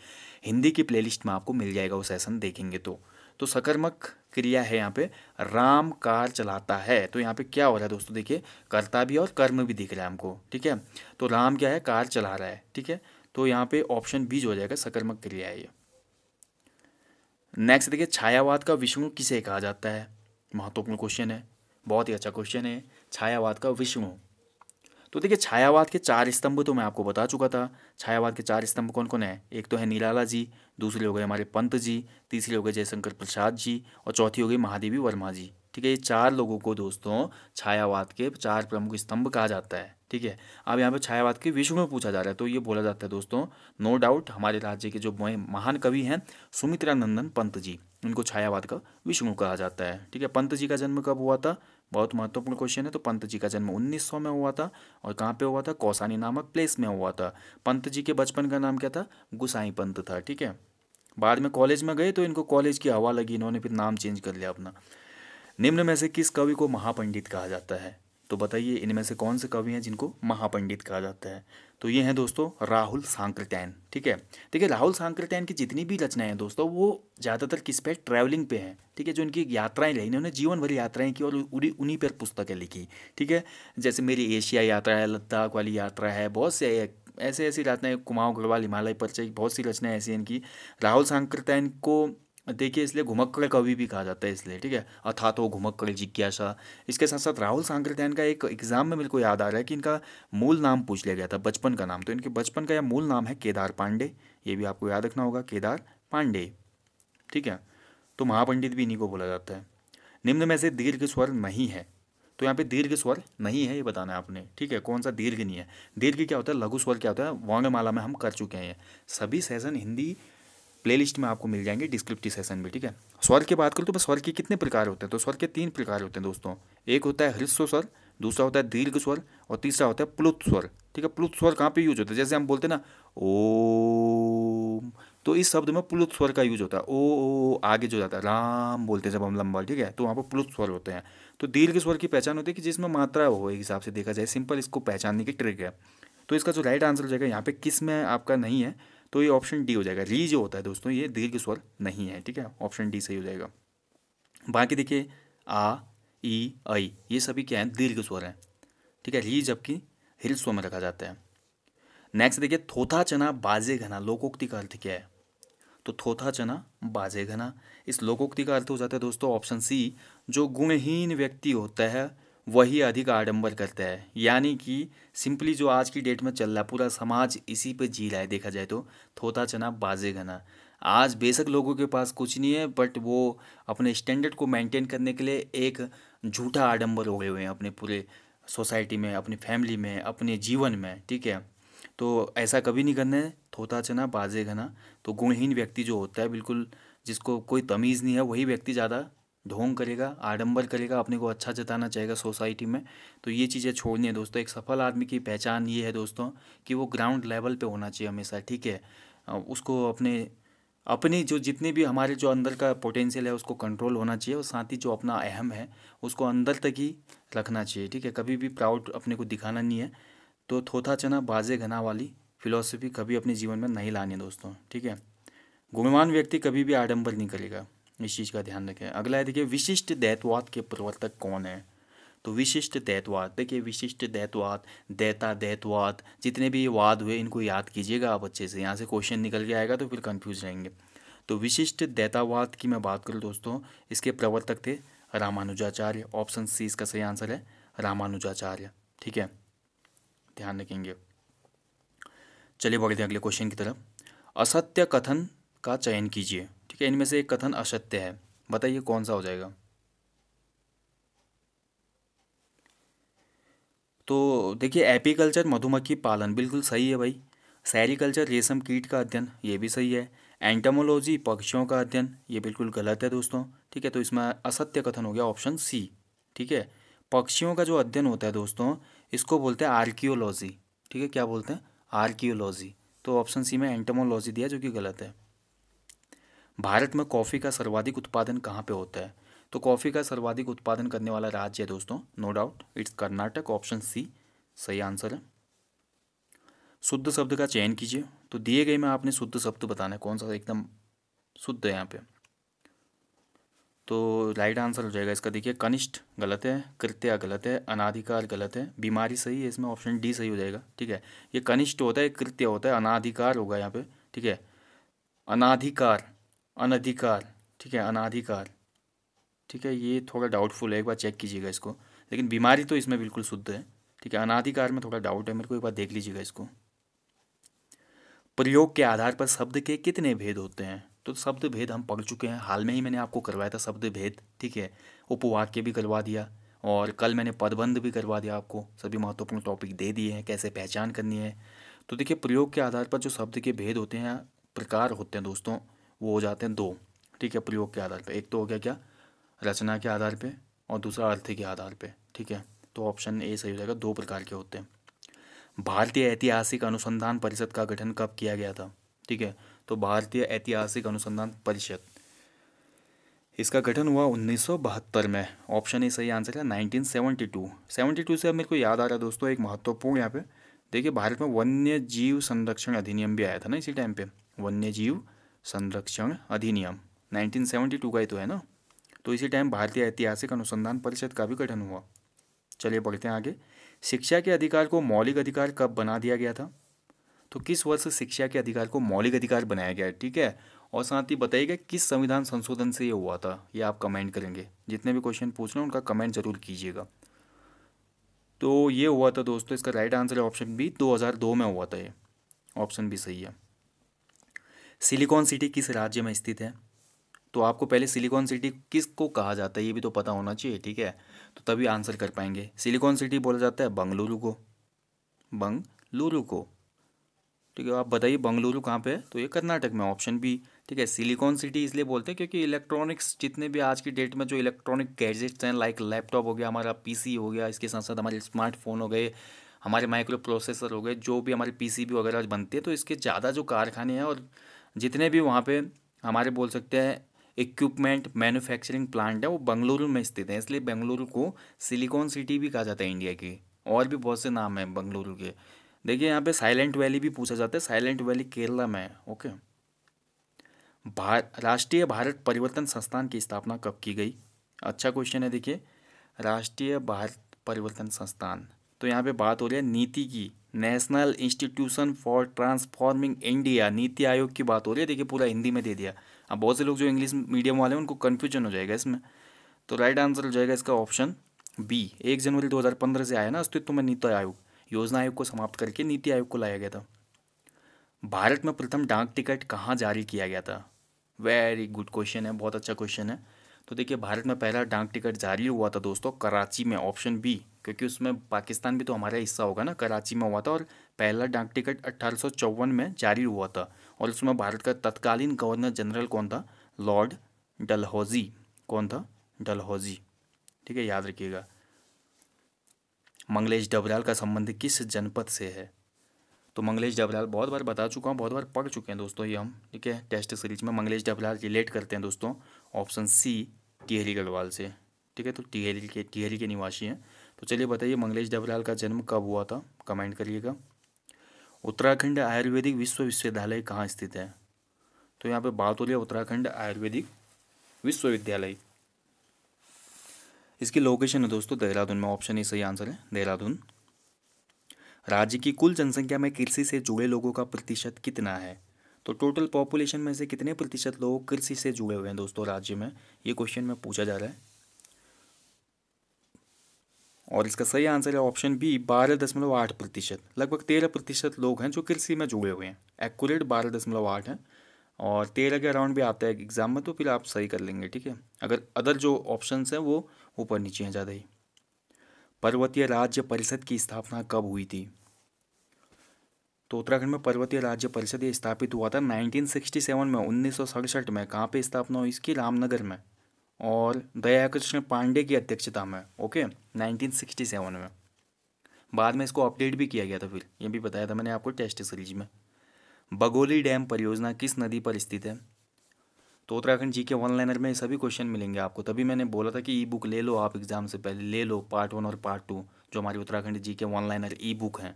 हिंदी की प्लेलिस्ट में आपको मिल जाएगा वो सेशन देखेंगे तो तो सकर्मक क्रिया है यहाँ पे राम कार चलाता है तो यहाँ पे क्या हो रहा है दोस्तों देखिए कर्ता भी और कर्म भी दिख रहा है हमको ठीक है तो राम क्या है कार चला रहा है ठीक है तो यहाँ पे ऑप्शन बीज हो जाएगा सकर्मक क्रिया है ये नेक्स्ट देखिए छायावाद का विष्णु किसे कहा जाता है महत्वपूर्ण क्वेश्चन है बहुत ही अच्छा क्वेश्चन है छायावाद का विष्णु तो देखिए छायावाद के चार स्तंभ तो मैं आपको बता चुका था छायावाद के चार स्तंभ कौन कौन है एक तो है नीलाला जी दूसरे हो गए हमारे पंत जी तीसरे हो गए जयशंकर प्रसाद जी और चौथी हो गई महादेवी वर्मा जी ठीक है ये चार लोगों को दोस्तों छायावाद के चार प्रमुख स्तंभ कहा जाता है ठीक है अब यहाँ पे छायावाद के विश्व में पूछा जा रहा है तो ये बोला जाता है दोस्तों नो डाउट हमारे राज्य के जो महान कवि हैं सुमित्रा नंदन पंत जी उनको छायावाद का विष्णु कहा जाता है ठीक है पंत जी का जन्म कब हुआ था बहुत महत्वपूर्ण क्वेश्चन है तो पंत जी का जन्म 1900 में हुआ था और कहाँ पे हुआ था कौसानी नामक प्लेस में हुआ था पंत जी के बचपन का नाम क्या था गुसाई पंत था ठीक है बाद में कॉलेज में गए तो इनको कॉलेज की हवा लगी इन्होंने फिर नाम चेंज कर लिया अपना निम्न में से किस कवि को महापंडित कहा जाता है तो बताइए इनमें से कौन से कवि हैं जिनको महापंडित कहा जाता है तो ये हैं दोस्तों राहुल सांकृटैन ठीक है देखिए राहुल सांकृटैन की जितनी भी रचनाएं हैं दोस्तों वो ज़्यादातर किस पे ट्रैवलिंग पे हैं ठीक है जो इनकी यात्राएं रही इन्होंने जीवन भर यात्राएं की और उन्हीं पर पुस्तकें लिखी ठीक है जैसे मेरी एशिया यात्रा है लद्दाख वाली यात्रा है बहुत से ऐसे ऐसी रचनाएं कुमाऊँ गढ़वाल हिमालय परिचय बहुत सी रचनाएं ऐसी इनकी राहुल सांक्रत्यायन को देखिए इसलिए घुमक्कड़ कवि भी कहा जाता है इसलिए ठीक है वो घुमक्कड़ जिज्ञासा इसके साथ साथ राहुल सांकृत्यायन का एक एग्जाम में मेरे को याद आ रहा है कि इनका मूल नाम पूछ लिया गया था बचपन का नाम तो इनके बचपन का यह मूल नाम है केदार पांडे ये भी आपको याद रखना होगा केदार पांडे ठीक है तो महापंडित भी इन्हीं को बोला जाता है निम्न में से दीर्घ स्वर नहीं है तो यहाँ पे दीर्घ स्वर नहीं है ये बताना है आपने ठीक है कौन सा दीर्घ नहीं है दीर्घ क्या होता है लघु स्वर क्या होता है वांगमाला में हम कर चुके हैं सभी सेशन हिंदी प्लेलिस्ट में आपको मिल जाएंगे डिस्क्रिप्टिव सेशन में ठीक है स्वर की बात करूँ तो स्वर के कितने प्रकार होते हैं तो स्वर के तीन प्रकार होते हैं दोस्तों एक होता है हृस्व स्वर दूसरा होता है दीर्घ स्वर और तीसरा होता है प्लुत स्वर ठीक है प्लुत स्वर कहाँ पे यूज होता है जैसे हम बोलते हैं ना ओम तो इस शब्द में प्लुत स्वर का यूज होता है ओ, ओ आगे जो जाता है राम बोलते हैं जब हम लंबा ठीक है तो वहाँ पर प्लुत स्वर होते हैं तो दीर्घ स्वर की पहचान होती है कि जिसमें मात्रा हो एक हिसाब से देखा जाए सिंपल इसको पहचानने की ट्रिक है तो इसका जो राइट आंसर हो जाएगा यहाँ पे किस में आपका नहीं है तो ये ऑप्शन डी हो जाएगा री जो होता है दोस्तों ये दीर्घ स्वर नहीं है ठीक है ऑप्शन डी सही हो जाएगा बाकी देखिए आ ई आई ये सभी क्या है दीर्घ स्वर हैं ठीक है री जबकि हिल स्वर में रखा जाता है नेक्स्ट देखिए थोथा चना बाजे घना लोकोक्ति का अर्थ क्या है तो थोथा चना बाजे घना इस लोकोक्ति का अर्थ हो जाता है दोस्तों ऑप्शन सी जो गुणहीन व्यक्ति होता है वही अधिक आडंबर करता है यानी कि सिंपली जो आज की डेट में चल रहा है पूरा समाज इसी पे जी रहा है देखा जाए तो थोता चना बाजे घना आज बेशक लोगों के पास कुछ नहीं है बट वो अपने स्टैंडर्ड को मेंटेन करने के लिए एक झूठा आडंबर गए हुए हैं अपने पूरे सोसाइटी में अपनी फैमिली में अपने जीवन में ठीक है तो ऐसा कभी नहीं करना है थोता चना बाजे घना तो गुणहीन व्यक्ति जो होता है बिल्कुल जिसको कोई तमीज़ नहीं है वही व्यक्ति ज़्यादा ढोंग करेगा आडंबर करेगा अपने को अच्छा जताना चाहेगा सोसाइटी में तो ये चीज़ें छोड़नी है दोस्तों एक सफल आदमी की पहचान ये है दोस्तों कि वो ग्राउंड लेवल पे होना चाहिए हमेशा ठीक है उसको अपने अपनी जो जितनी भी हमारे जो अंदर का पोटेंशियल है उसको कंट्रोल होना चाहिए और साथ ही जो अपना अहम है उसको अंदर तक ही रखना चाहिए ठीक है कभी भी प्राउड अपने को दिखाना नहीं है तो थोथा चना बाजे घना वाली फिलोसफी कभी अपने जीवन में नहीं लानी दोस्तों ठीक है गुणवान व्यक्ति कभी भी आडम्बर नहीं करेगा इस चीज़ का ध्यान रखें अगला है देखिए विशिष्ट दैतवाद के प्रवर्तक कौन है तो विशिष्ट दैतवाद देखिए विशिष्ट दैतवाद दैता दैतवाद जितने भी वाद हुए इनको याद कीजिएगा आप अच्छे से यहाँ से क्वेश्चन निकल के आएगा तो फिर कंफ्यूज रहेंगे तो विशिष्ट दैतावाद की मैं बात करूँ दोस्तों इसके प्रवर्तक थे रामानुजाचार्य ऑप्शन सी इसका सही आंसर है रामानुजाचार्य ठीक है ध्यान रखेंगे चलिए बढ़ते हैं अगले क्वेश्चन की तरफ असत्य कथन का चयन कीजिए कि इनमें से एक कथन असत्य है बताइए कौन सा हो जाएगा तो देखिए एपीकल्चर मधुमक्खी पालन बिल्कुल सही है भाई सैरिकल्चर रेशम कीट का अध्ययन ये भी सही है एंटामोलॉजी पक्षियों का अध्ययन ये बिल्कुल गलत है दोस्तों ठीक है तो इसमें असत्य कथन हो गया ऑप्शन सी ठीक है पक्षियों का जो अध्ययन होता है दोस्तों इसको बोलते हैं आर्कियोलॉजी ठीक है क्या बोलते हैं आर्कियोलॉजी तो ऑप्शन सी में एंटामोलॉजी दिया जो कि गलत है भारत में कॉफ़ी का सर्वाधिक उत्पादन कहाँ पे होता है तो कॉफ़ी का सर्वाधिक उत्पादन करने वाला राज्य है दोस्तों no doubt it's Karnataka option C सही आंसर है शुद्ध शब्द का चयन कीजिए तो दिए गए में आपने शुद्ध शब्द बताना है कौन सा एकदम शुद्ध है यहाँ पे तो राइट आंसर हो जाएगा इसका देखिए कनिष्ठ गलत है कृत्या गलत है अनाधिकार गलत है बीमारी सही है इसमें ऑप्शन डी सही हो जाएगा ठीक है ये कनिष्ठ होता है कृत्य होता है अनाधिकार होगा यहाँ पे ठीक है अनाधिकार अनधिकार ठीक है अनाधिकार ठीक है ये थोड़ा डाउटफुल है एक बार चेक कीजिएगा इसको लेकिन बीमारी तो इसमें बिल्कुल शुद्ध है ठीक है अनाधिकार में थोड़ा डाउट है मेरे को एक बार देख लीजिएगा इसको प्रयोग के आधार पर शब्द के कितने भेद होते हैं तो शब्द भेद हम पढ़ चुके हैं हाल में ही मैंने आपको करवाया था शब्द भेद ठीक है उपवाक्य भी करवा दिया और कल मैंने पदबंध भी करवा दिया आपको सभी महत्वपूर्ण टॉपिक दे दिए हैं कैसे पहचान करनी है तो देखिए प्रयोग के आधार पर जो शब्द के भेद होते हैं प्रकार होते हैं दोस्तों वो हो जाते हैं दो ठीक है प्रयोग के आधार पर एक तो हो गया क्या रचना के आधार पर और दूसरा अर्थ के आधार पे ठीक है तो ऑप्शन ए सही हो जाएगा दो प्रकार के होते हैं भारतीय ऐतिहासिक अनुसंधान परिषद का गठन कब किया गया था ठीक है तो भारतीय ऐतिहासिक अनुसंधान परिषद इसका गठन हुआ उन्नीस में ऑप्शन ए सही आंसर है 1972 टू से अब मेरे को याद आ रहा है दोस्तों एक महत्वपूर्ण यहाँ पे देखिए भारत में वन्य जीव संरक्षण अधिनियम भी आया था ना इसी टाइम पे वन्य जीव संरक्षण अधिनियम 1972 का ही तो है ना तो इसी टाइम भारतीय ऐतिहासिक अनुसंधान परिषद का भी गठन हुआ चलिए पढ़ते हैं आगे शिक्षा के अधिकार को मौलिक अधिकार कब बना दिया गया था तो किस वर्ष शिक्षा के अधिकार को मौलिक अधिकार बनाया गया है ठीक है और साथ ही बताइएगा किस संविधान संशोधन से ये हुआ था ये आप कमेंट करेंगे जितने भी क्वेश्चन पूछ रहे हैं उनका कमेंट जरूर कीजिएगा तो ये हुआ था दोस्तों इसका राइट आंसर है ऑप्शन बी 2002 में हुआ था ये ऑप्शन बी सही है सिलिकॉन सिटी किस राज्य में स्थित है तो आपको पहले सिलिकॉन सिटी किस को कहा जाता है ये भी तो पता होना चाहिए ठीक है तो तभी आंसर कर पाएंगे सिलिकॉन सिटी बोला जाता है बंगलुरु को बंगलुरु को ठीक है आप बताइए बंगलुरु कहाँ पे है तो ये कर्नाटक में ऑप्शन भी ठीक है सिलिकॉन सिटी इसलिए बोलते हैं क्योंकि इलेक्ट्रॉनिक्स जितने भी आज की डेट में जो इलेक्ट्रॉनिक गैजेट्स हैं लाइक लैपटॉप हो गया हमारा पीसी हो गया इसके साथ साथ हमारे स्मार्टफोन हो गए हमारे माइक्रो प्रोसेसर हो गए जो भी हमारे पीसीबी वगैरह बनते हैं तो इसके ज़्यादा जो कारखाने हैं और जितने भी वहाँ पे हमारे बोल सकते हैं इक्विपमेंट मैन्युफैक्चरिंग प्लांट है वो बंगलुरु में स्थित है इसलिए बेंगलुरु को सिलिकॉन सिटी भी कहा जाता है इंडिया की और भी बहुत से नाम हैं बंगलुरु के देखिए यहाँ पे साइलेंट वैली भी पूछा जाता है साइलेंट वैली केरला में है ओके भार राष्ट्रीय भारत परिवर्तन संस्थान की स्थापना कब की गई अच्छा क्वेश्चन है देखिए राष्ट्रीय भारत परिवर्तन संस्थान तो यहाँ पे बात हो रही है नीति की national institution for transforming India NITI Aayog की बात हो रही है देखिए पूरा हिंदी में दे दिया अब बहुत से लोग जो इंग्लिश मीडियम वाले हैं उनको कन्फ्यूजन हो जाएगा इसमें तो राइट आंसर हो जाएगा इसका ऑप्शन बी एक जनवरी 2015 से आया ना अस्तित्व में नीति आयोग योजना आयोग को समाप्त करके नीति आयोग को लाया गया था भारत में प्रथम डाक टिकट कहाँ जारी किया गया था वेरी गुड क्वेश्चन है बहुत अच्छा क्वेश्चन है तो देखिए भारत में पहला डाक टिकट जारी हुआ था दोस्तों कराची में ऑप्शन बी क्योंकि उसमें पाकिस्तान भी तो हमारा हिस्सा होगा ना कराची में हुआ था और पहला डाक टिकट अट्ठारह में जारी हुआ था और उसमें भारत का तत्कालीन गवर्नर जनरल कौन था लॉर्ड डलहौजी कौन था डलहौजी ठीक है याद रखिएगा मंगलेश डबराल का संबंध किस जनपद से है तो मंगलेश डबराल बहुत बार बता चुका हूँ बहुत बार पढ़ चुके हैं दोस्तों ये हम ठीक है टेस्ट सीरीज में मंगलेश डबराल रिलेट करते हैं दोस्तों ऑप्शन सी टिहरी गढ़वाल से ठीक है तो टिहरी के टिहरी के निवासी हैं तो चलिए बताइए मंगलेश डबराल का जन्म कब हुआ था कमेंट करिएगा उत्तराखंड आयुर्वेदिक विश्व विश्वविद्यालय कहाँ स्थित है तो यहाँ पे बात हो रही है उत्तराखंड आयुर्वेदिक विश्वविद्यालय इसकी लोकेशन है दोस्तों देहरादून में ऑप्शन ही सही आंसर है देहरादून राज्य की कुल जनसंख्या में कृषि से जुड़े लोगों का प्रतिशत कितना है तो टोटल पॉपुलेशन में से कितने प्रतिशत लोग कृषि से जुड़े हुए हैं दोस्तों राज्य में ये क्वेश्चन में पूछा जा रहा है और इसका सही आंसर है ऑप्शन बी बारह दशमलव आठ प्रतिशत लगभग तेरह प्रतिशत लोग हैं जो कृषि में जुड़े हुए हैं एक्यूरेट बारह दशमलव आठ है और तेरह के अराउंड भी आता है एग्जाम में तो फिर आप सही कर लेंगे ठीक है अगर अदर जो ऑप्शन हैं वो ऊपर नीचे हैं ज़्यादा ही पर्वतीय राज्य परिषद की स्थापना कब हुई थी तो उत्तराखंड में पर्वतीय राज्य परिषद स्थापित हुआ था 1967 में उन्नीस में कहाँ पे स्थापना हुई इसकी रामनगर में और दया कृष्ण पांडे की अध्यक्षता में ओके 1967 में बाद में इसको अपडेट भी किया गया था फिर ये भी बताया था मैंने आपको टेस्ट सीरीज में बगोली डैम परियोजना किस नदी पर स्थित है तो उत्तराखंड जी के वन लाइनर में सभी क्वेश्चन मिलेंगे आपको तभी मैंने बोला था कि ई बुक ले लो आप एग्जाम से पहले ले लो पार्ट वन और पार्ट टू जो हमारे उत्तराखंड जी के वन लाइनर ई बुक हैं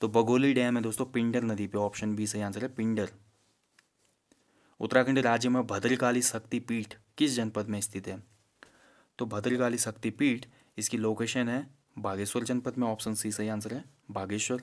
तो बगोली डैम है दोस्तों पिंडर नदी पे ऑप्शन बी सही आंसर है पिंडर उत्तराखंड राज्य में भद्रकाली शक्तिपीठ किस जनपद में स्थित है तो भद्रकाली शक्तिपीठ इसकी लोकेशन है बागेश्वर जनपद में ऑप्शन सी सही आंसर है बागेश्वर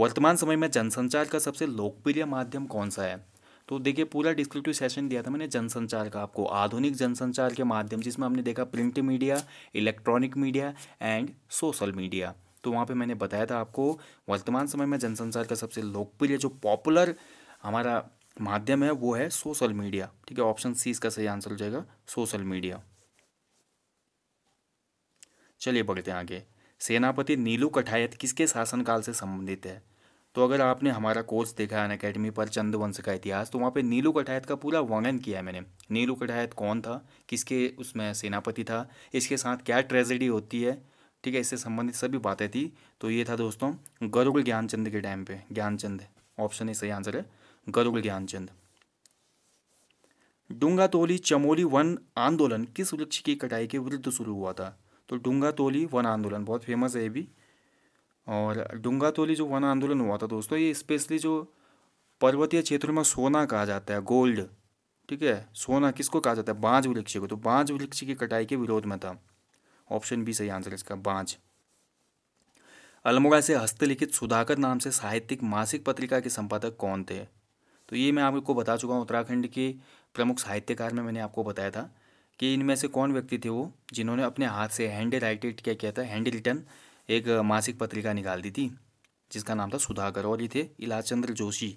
वर्तमान समय में जनसंचार का सबसे लोकप्रिय माध्यम कौन सा है तो देखिए पूरा डिस्क्रिप्टिव सेशन दिया था मैंने जनसंचार का आपको आधुनिक जनसंचार के माध्यम जिसमें हमने देखा print media electronic media and social media तो वहाँ पे मैंने बताया था आपको वर्तमान समय में जनसंचार का सबसे लोकप्रिय जो पॉपुलर हमारा माध्यम है वो है सोशल मीडिया ठीक है ऑप्शन सी इसका सही आंसर हो जाएगा सोशल मीडिया चलिए बढ़ते हैं आगे सेनापति नीलू कठायत किसके शासनकाल से संबंधित है तो अगर आपने हमारा कोर्स देखा है अकेडमी पर चंद्रवंश का इतिहास तो वहाँ पे नीलू कठायत का पूरा वर्णन किया है मैंने नीलू कठायत कौन था किसके उसमें सेनापति था इसके साथ क्या ट्रेजेडी होती है ठीक है इससे संबंधित सभी बातें थी तो ये था दोस्तों गरुड़ ज्ञानचंद के टाइम पे ज्ञानचंद ऑप्शन ही सही आंसर है गरुड़ ज्ञानचंद तोली चमोली वन आंदोलन किस वृक्ष की कटाई के विरुद्ध शुरू हुआ था तो डूंगा तोली वन आंदोलन बहुत फेमस है ये भी और तोली जो वन आंदोलन हुआ था दोस्तों ये स्पेशली जो पर्वतीय क्षेत्रों में सोना कहा जाता है गोल्ड ठीक है सोना किसको कहा जाता है बाँझ वृक्ष को तो बाँझ वृक्ष की कटाई के विरोध में था ऑप्शन बी सही आंसर इसका बाँझ अल्मोड़ा से हस्तलिखित सुधाकर नाम से साहित्यिक मासिक पत्रिका के संपादक कौन थे तो ये मैं आपको बता चुका हूँ उत्तराखंड के प्रमुख साहित्यकार में मैंने आपको बताया था कि इनमें से कौन व्यक्ति थे वो जिन्होंने अपने हाथ से हैंड राइटेड क्या किया था हैंड रिटर्न एक मासिक पत्रिका निकाल दी थी जिसका नाम था सुधाकर और ये थे इलाचंद्र जोशी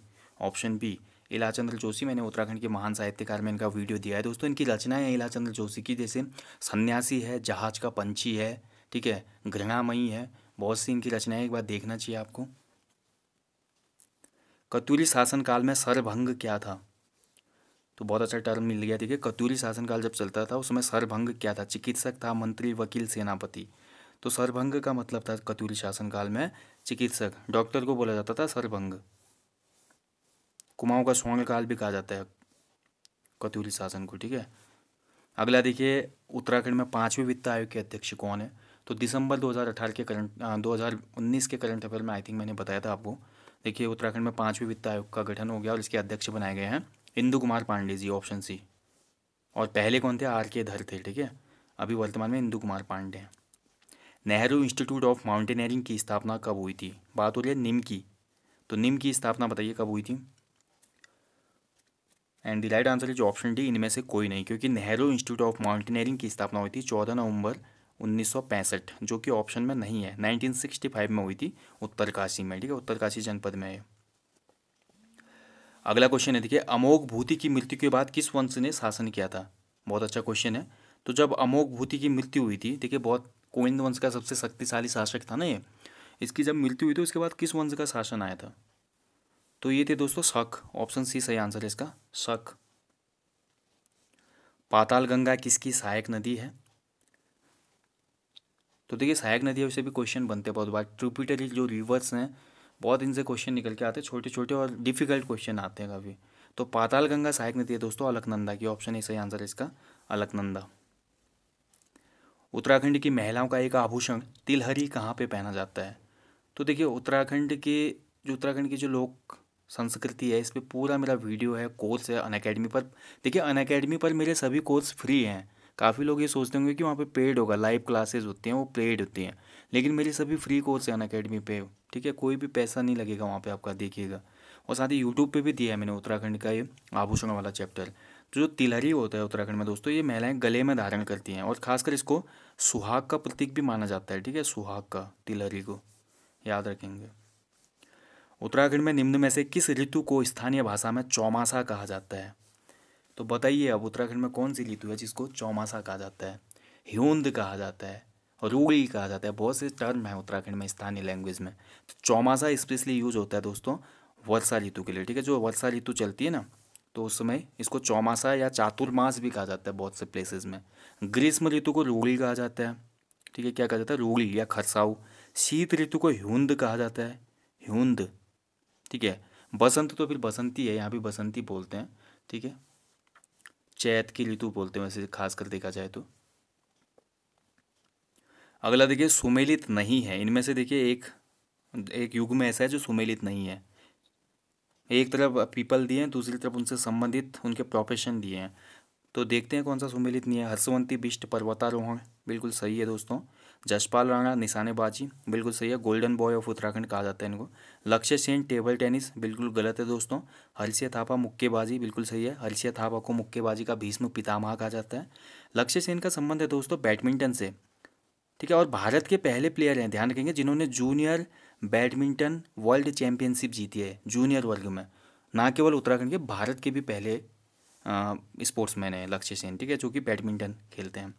ऑप्शन बी इलाचंद्र जोशी मैंने उत्तराखंड के महान साहित्यकार में इनका वीडियो दिया है दोस्तों इनकी रचनाएं हैं इलाचंद्र जोशी की जैसे सन्यासी है जहाज का पंछी है ठीक है घृणामयी है बहुत सी इनकी रचनाएं एक बार देखना चाहिए आपको कतूरी शासनकाल में सरभंग क्या था तो बहुत अच्छा टर्म मिल गया देखिए कतूरी शासनकाल जब चलता था उसमें सरभंग क्या था चिकित्सक था मंत्री वकील सेनापति तो सरभंग का मतलब था कतूरी शासनकाल में चिकित्सक डॉक्टर को बोला जाता था सरभंग कुमाऊं का स्वर्ण काल भी कहा जाता है कतूरी शासन को ठीक है अगला देखिए उत्तराखंड में पाँचवें वित्त आयोग के अध्यक्ष कौन है तो दिसंबर 2018 के करंट 2019 के करंट अफेयर में आई थिंक मैंने बताया था आपको देखिए उत्तराखंड में पांचवी वित्त आयोग का गठन हो गया और इसके अध्यक्ष बनाए गए हैं इंदू कुमार पांडे जी ऑप्शन सी और पहले कौन थे आर के धर थे ठीक है अभी वर्तमान में इंदू कुमार पांडे हैं नेहरू इंस्टीट्यूट ऑफ माउंटेनियरिंग की स्थापना कब हुई थी बात हो रही है निम की तो निम की स्थापना बताइए कब हुई थी and the right answer is option D इनमें से कोई नहीं क्योंकि नेहरू इंस्टीट्यूट ऑफ माउंटेनियरिंग की स्थापना हुई थी चौदह नवंबर 1965 जो कि ऑप्शन में नहीं है 1965 में हुई थी उत्तरकाशी में ठीक है उत्तरकाशी जनपद में अगला क्वेश्चन है देखिए अमोघ भूति की मृत्यु के बाद किस वंश ने शासन किया था बहुत अच्छा क्वेश्चन है तो जब अमोघ भूति की मृत्यु हुई थी देखिए बहुत कोविंद वंश का सबसे शक्तिशाली शासक था ना ये इसकी जब मृत्यु हुई थी उसके बाद किस वंश का शासन आया था तो ये थे दोस्तों शक ऑप्शन सी सही आंसर है इसका शक पाताल गंगा किसकी सहायक नदी है तो देखिए सहायक नदियों से भी क्वेश्चन बनते हैं बहुत बार ट्रिपिटरी जो रिवर्स हैं बहुत इनसे क्वेश्चन निकल के आते हैं छोटे छोटे और डिफिकल्ट क्वेश्चन आते हैं कभी तो पाताल गंगा सहायक नदी है दोस्तों अलकनंदा की ऑप्शन ए सही आंसर है इसका अलकनंदा उत्तराखंड की महिलाओं का एक आभूषण तिलहरी कहाँ पे पहना जाता है तो देखिए उत्तराखंड के जो उत्तराखंड की जो लोक संस्कृति है इस पर पूरा मेरा वीडियो है कोर्स है अनकेडमी पर देखिए अनकेडमी पर मेरे सभी कोर्स फ्री हैं काफ़ी लोग ये सोचते होंगे कि वहाँ पे पेड होगा लाइव क्लासेज होती हैं वो पेड होती हैं लेकिन मेरे सभी फ्री कोर्स हैं अकेडमी पे ठीक है कोई भी पैसा नहीं लगेगा वहाँ पे आपका देखिएगा और साथ ही यूट्यूब पे भी दिया है मैंने उत्तराखंड का ये आभूषण वाला चैप्टर जो तिलहरी होता है उत्तराखंड में दोस्तों ये महिलाएं गले में धारण करती हैं और खासकर इसको सुहाग का प्रतीक भी माना जाता है ठीक है सुहाग का तिलहरी को याद रखेंगे उत्तराखंड में निम्न में से किस ऋतु को स्थानीय भाषा में चौमासा कहा जाता है तो बताइए अब उत्तराखंड में कौन सी ऋतु है जिसको चौमासा कहा जाता है ह्यूंद कहा जाता है और रूड़ी कहा जाता है बहुत से टर्म है उत्तराखंड में स्थानीय लैंग्वेज में तो चौमासा स्पेशली यूज होता है दोस्तों वर्षा ऋतु के लिए ठीक है जो वर्षा ऋतु चलती है ना तो उस समय इसको चौमासा या चातुर्मास भी कहा जाता है बहुत से प्लेसेस में ग्रीष्म ऋतु को रूड़ी कहा जाता है ठीक है क्या कहा जाता है रूड़ी या खरसाऊ शीत ऋतु को ह्यूंद कहा जाता है ह्यूंद ठीक है बसंत तो फिर बसंती है यहाँ भी बसंती बोलते हैं ठीक है चैत की ऋतु बोलते हैं वैसे खासकर देखा जाए तो अगला देखिए सुमेलित नहीं है इनमें से देखिए एक एक युग में ऐसा है जो सुमेलित नहीं है एक तरफ पीपल दिए हैं दूसरी तरफ उनसे संबंधित उनके प्रोफेशन दिए हैं तो देखते हैं कौन सा सुमेलित नहीं है हर्षवंती बिष्ट पर्वतारोहण बिल्कुल सही है दोस्तों जसपाल राणा निशानेबाजी बिल्कुल सही है गोल्डन बॉय ऑफ उत्तराखंड कहा जाता है इनको लक्ष्य सेन टेबल टेनिस बिल्कुल गलत है दोस्तों हलसिया थापा मुक्केबाजी बिल्कुल सही है हलसिया थापा को मुक्केबाजी का भीष्म पितामह कहा जाता है लक्ष्य सेन का संबंध है दोस्तों बैडमिंटन से ठीक है और भारत के पहले प्लेयर हैं ध्यान रखेंगे जिन्होंने जूनियर बैडमिंटन वर्ल्ड चैंपियनशिप जीती है जूनियर वर्ग में ना केवल उत्तराखंड के भारत के भी पहले स्पोर्ट्समैन है लक्ष्य सेन ठीक है जो कि बैडमिंटन खेलते हैं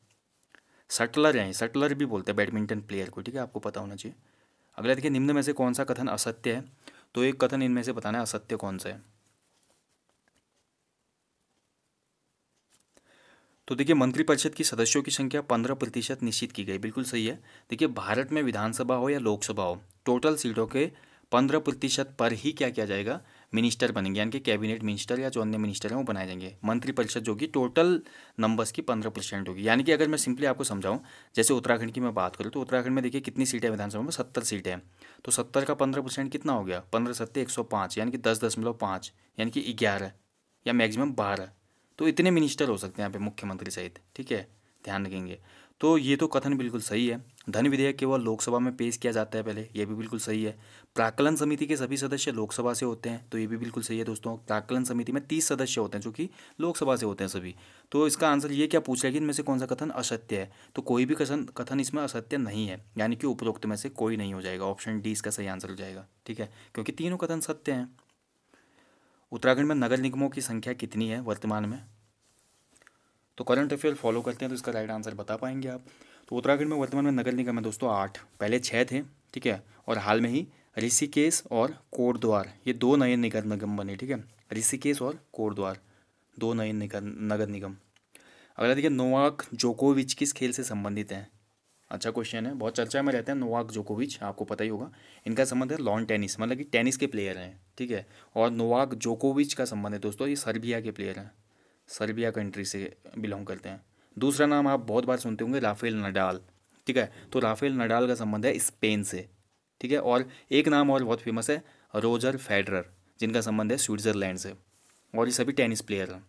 सटलर हैं सटलर भी बोलते हैं बैडमिंटन प्लेयर को ठीक है आपको पता होना चाहिए अगला देखिए निम्न में से कौन सा कथन असत्य है तो एक कथन इनमें से बताना है असत्य कौन सा है तो देखिए मंत्रिपरिषद की सदस्यों की संख्या पंद्रह प्रतिशत निश्चित की गई बिल्कुल सही है देखिए भारत में विधानसभा हो या लोकसभा हो टोटल सीटों के पंद्रह प्रतिशत पर ही क्या किया जाएगा मिनिस्टर बनेंगे यानी कि कैबिनेट मिनिस्टर या जो अन्य मिनिस्टर हैं वो बनाए जाएंगे मंत्रिपरिषद जो कि टोटल नंबर्स की पंद्रह परसेंट होगी यानी कि अगर मैं सिंपली आपको समझाऊं जैसे उत्तराखंड की मैं बात करूँ तो उत्तराखंड में देखिए कितनी सीटें विधानसभा में सत्तर सीटें हैं तो सत्तर का पंद्रह परसेंट कितना हो गया पंद्रह सत्तर एक सौ पाँच यानी कि दस दशमलव पाँच यानी कि ग्यारह या मैक्सिमम बारह तो इतने मिनिस्टर हो सकते हैं यहाँ पे मुख्यमंत्री सहित ठीक है ध्यान रखेंगे तो ये तो कथन बिल्कुल सही है धन विधेयक केवल लोकसभा में पेश किया जाता है पहले ये भी बिल्कुल सही है प्राकलन समिति के सभी सदस्य लोकसभा से होते हैं तो ये भी बिल्कुल सही है दोस्तों प्राकलन समिति में तीस सदस्य होते हैं जो कि लोकसभा से होते हैं सभी तो इसका आंसर ये क्या पूछ रहा है कि इनमें से कौन सा कथन असत्य है तो कोई भी कथन कथन इसमें असत्य नहीं है यानी कि उपरोक्त में से कोई नहीं हो जाएगा ऑप्शन डी इसका सही आंसर हो जाएगा ठीक है क्योंकि तीनों कथन सत्य हैं उत्तराखंड में नगर निगमों की संख्या कितनी है वर्तमान में तो करंट अफेयर फॉलो करते हैं तो इसका राइट आंसर बता पाएंगे आप तो उत्तराखंड में वर्तमान में नगर निगम है दोस्तों आठ पहले छः थे ठीक है और हाल में ही ऋषिकेश और कोटद्वार ये दो नए नगर निगम बने ठीक है ऋषिकेश और कोटद्वार दो नए निगर नगर निगम अगला देखिए नोवाक जोकोविच किस खेल से संबंधित हैं अच्छा क्वेश्चन है बहुत चर्चा में रहते हैं नोवाक जोकोविच आपको पता ही होगा इनका संबंध है लॉन टेनिस मतलब कि टेनिस के प्लेयर हैं ठीक है और नोवाक जोकोविच का संबंध है दोस्तों ये सर्बिया के प्लेयर हैं सर्बिया कंट्री से बिलोंग करते हैं दूसरा नाम आप बहुत बार सुनते होंगे राफेल नडाल ठीक है तो राफेल नडाल का संबंध है स्पेन से ठीक है और एक नाम और बहुत फेमस है रोजर फेडरर जिनका संबंध है स्विट्ज़रलैंड से और ये सभी टेनिस प्लेयर हैं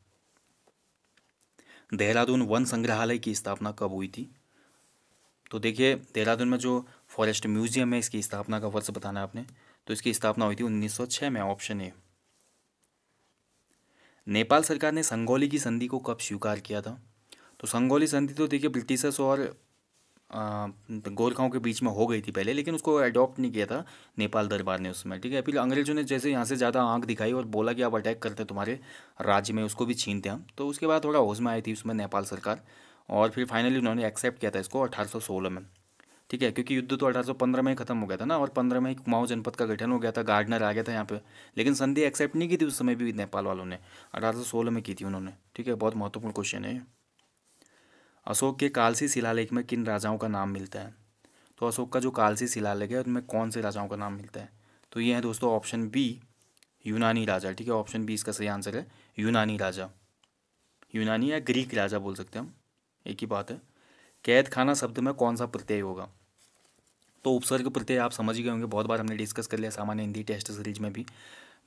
देहरादून वन संग्रहालय की स्थापना कब हुई थी तो देखिए देहरादून में जो फॉरेस्ट म्यूजियम है इसकी स्थापना का वर्ष बताना है आपने तो इसकी स्थापना हुई थी 1906 में ऑप्शन ए नेपाल सरकार ने संगोली की संधि को कब स्वीकार किया था तो संगोली संधि तो देखिए ब्रिटिशर्स और गोरखाओं के बीच में हो गई थी पहले लेकिन उसको अडॉप्ट नहीं किया था नेपाल दरबार ने उसमें ठीक है फिर अंग्रेजों ने जैसे यहाँ से ज़्यादा आंख दिखाई और बोला कि आप अटैक करते तुम्हारे राज्य में उसको भी छीनते हम तो उसके बाद थोड़ा होश में आई थी उसमें नेपाल सरकार और फिर फाइनली उन्होंने एक्सेप्ट किया था इसको अठारह में ठीक है क्योंकि युद्ध तो पंद्रह में ही खत्म हो गया था ना और पंद्रह में ही कुमाऊ जनपद का गठन हो गया था गार्डनर आ गया था यहाँ पे लेकिन संधि एक्सेप्ट नहीं की थी उस समय भी नेपाल वालों ने सोलह में की थी उन्होंने ठीक है बहुत महत्वपूर्ण क्वेश्चन है अशोक के कालसी शिलालेख में किन राजाओं का नाम मिलता है तो अशोक का जो कालसी शिलालेख है उनमें कौन से राजाओं का नाम मिलता है तो ये है दोस्तों ऑप्शन बी यूनानी राजा ठीक है ऑप्शन बी इसका सही आंसर है यूनानी राजा यूनानी या ग्रीक राजा बोल सकते हैं हम एक ही बात है कैद खाना शब्द में कौन सा प्रत्यय होगा तो उपसर्ग प्रत्यय आप समझ गए होंगे बहुत बार हमने डिस्कस कर लिया सामान्य हिंदी टेस्ट सीरीज में भी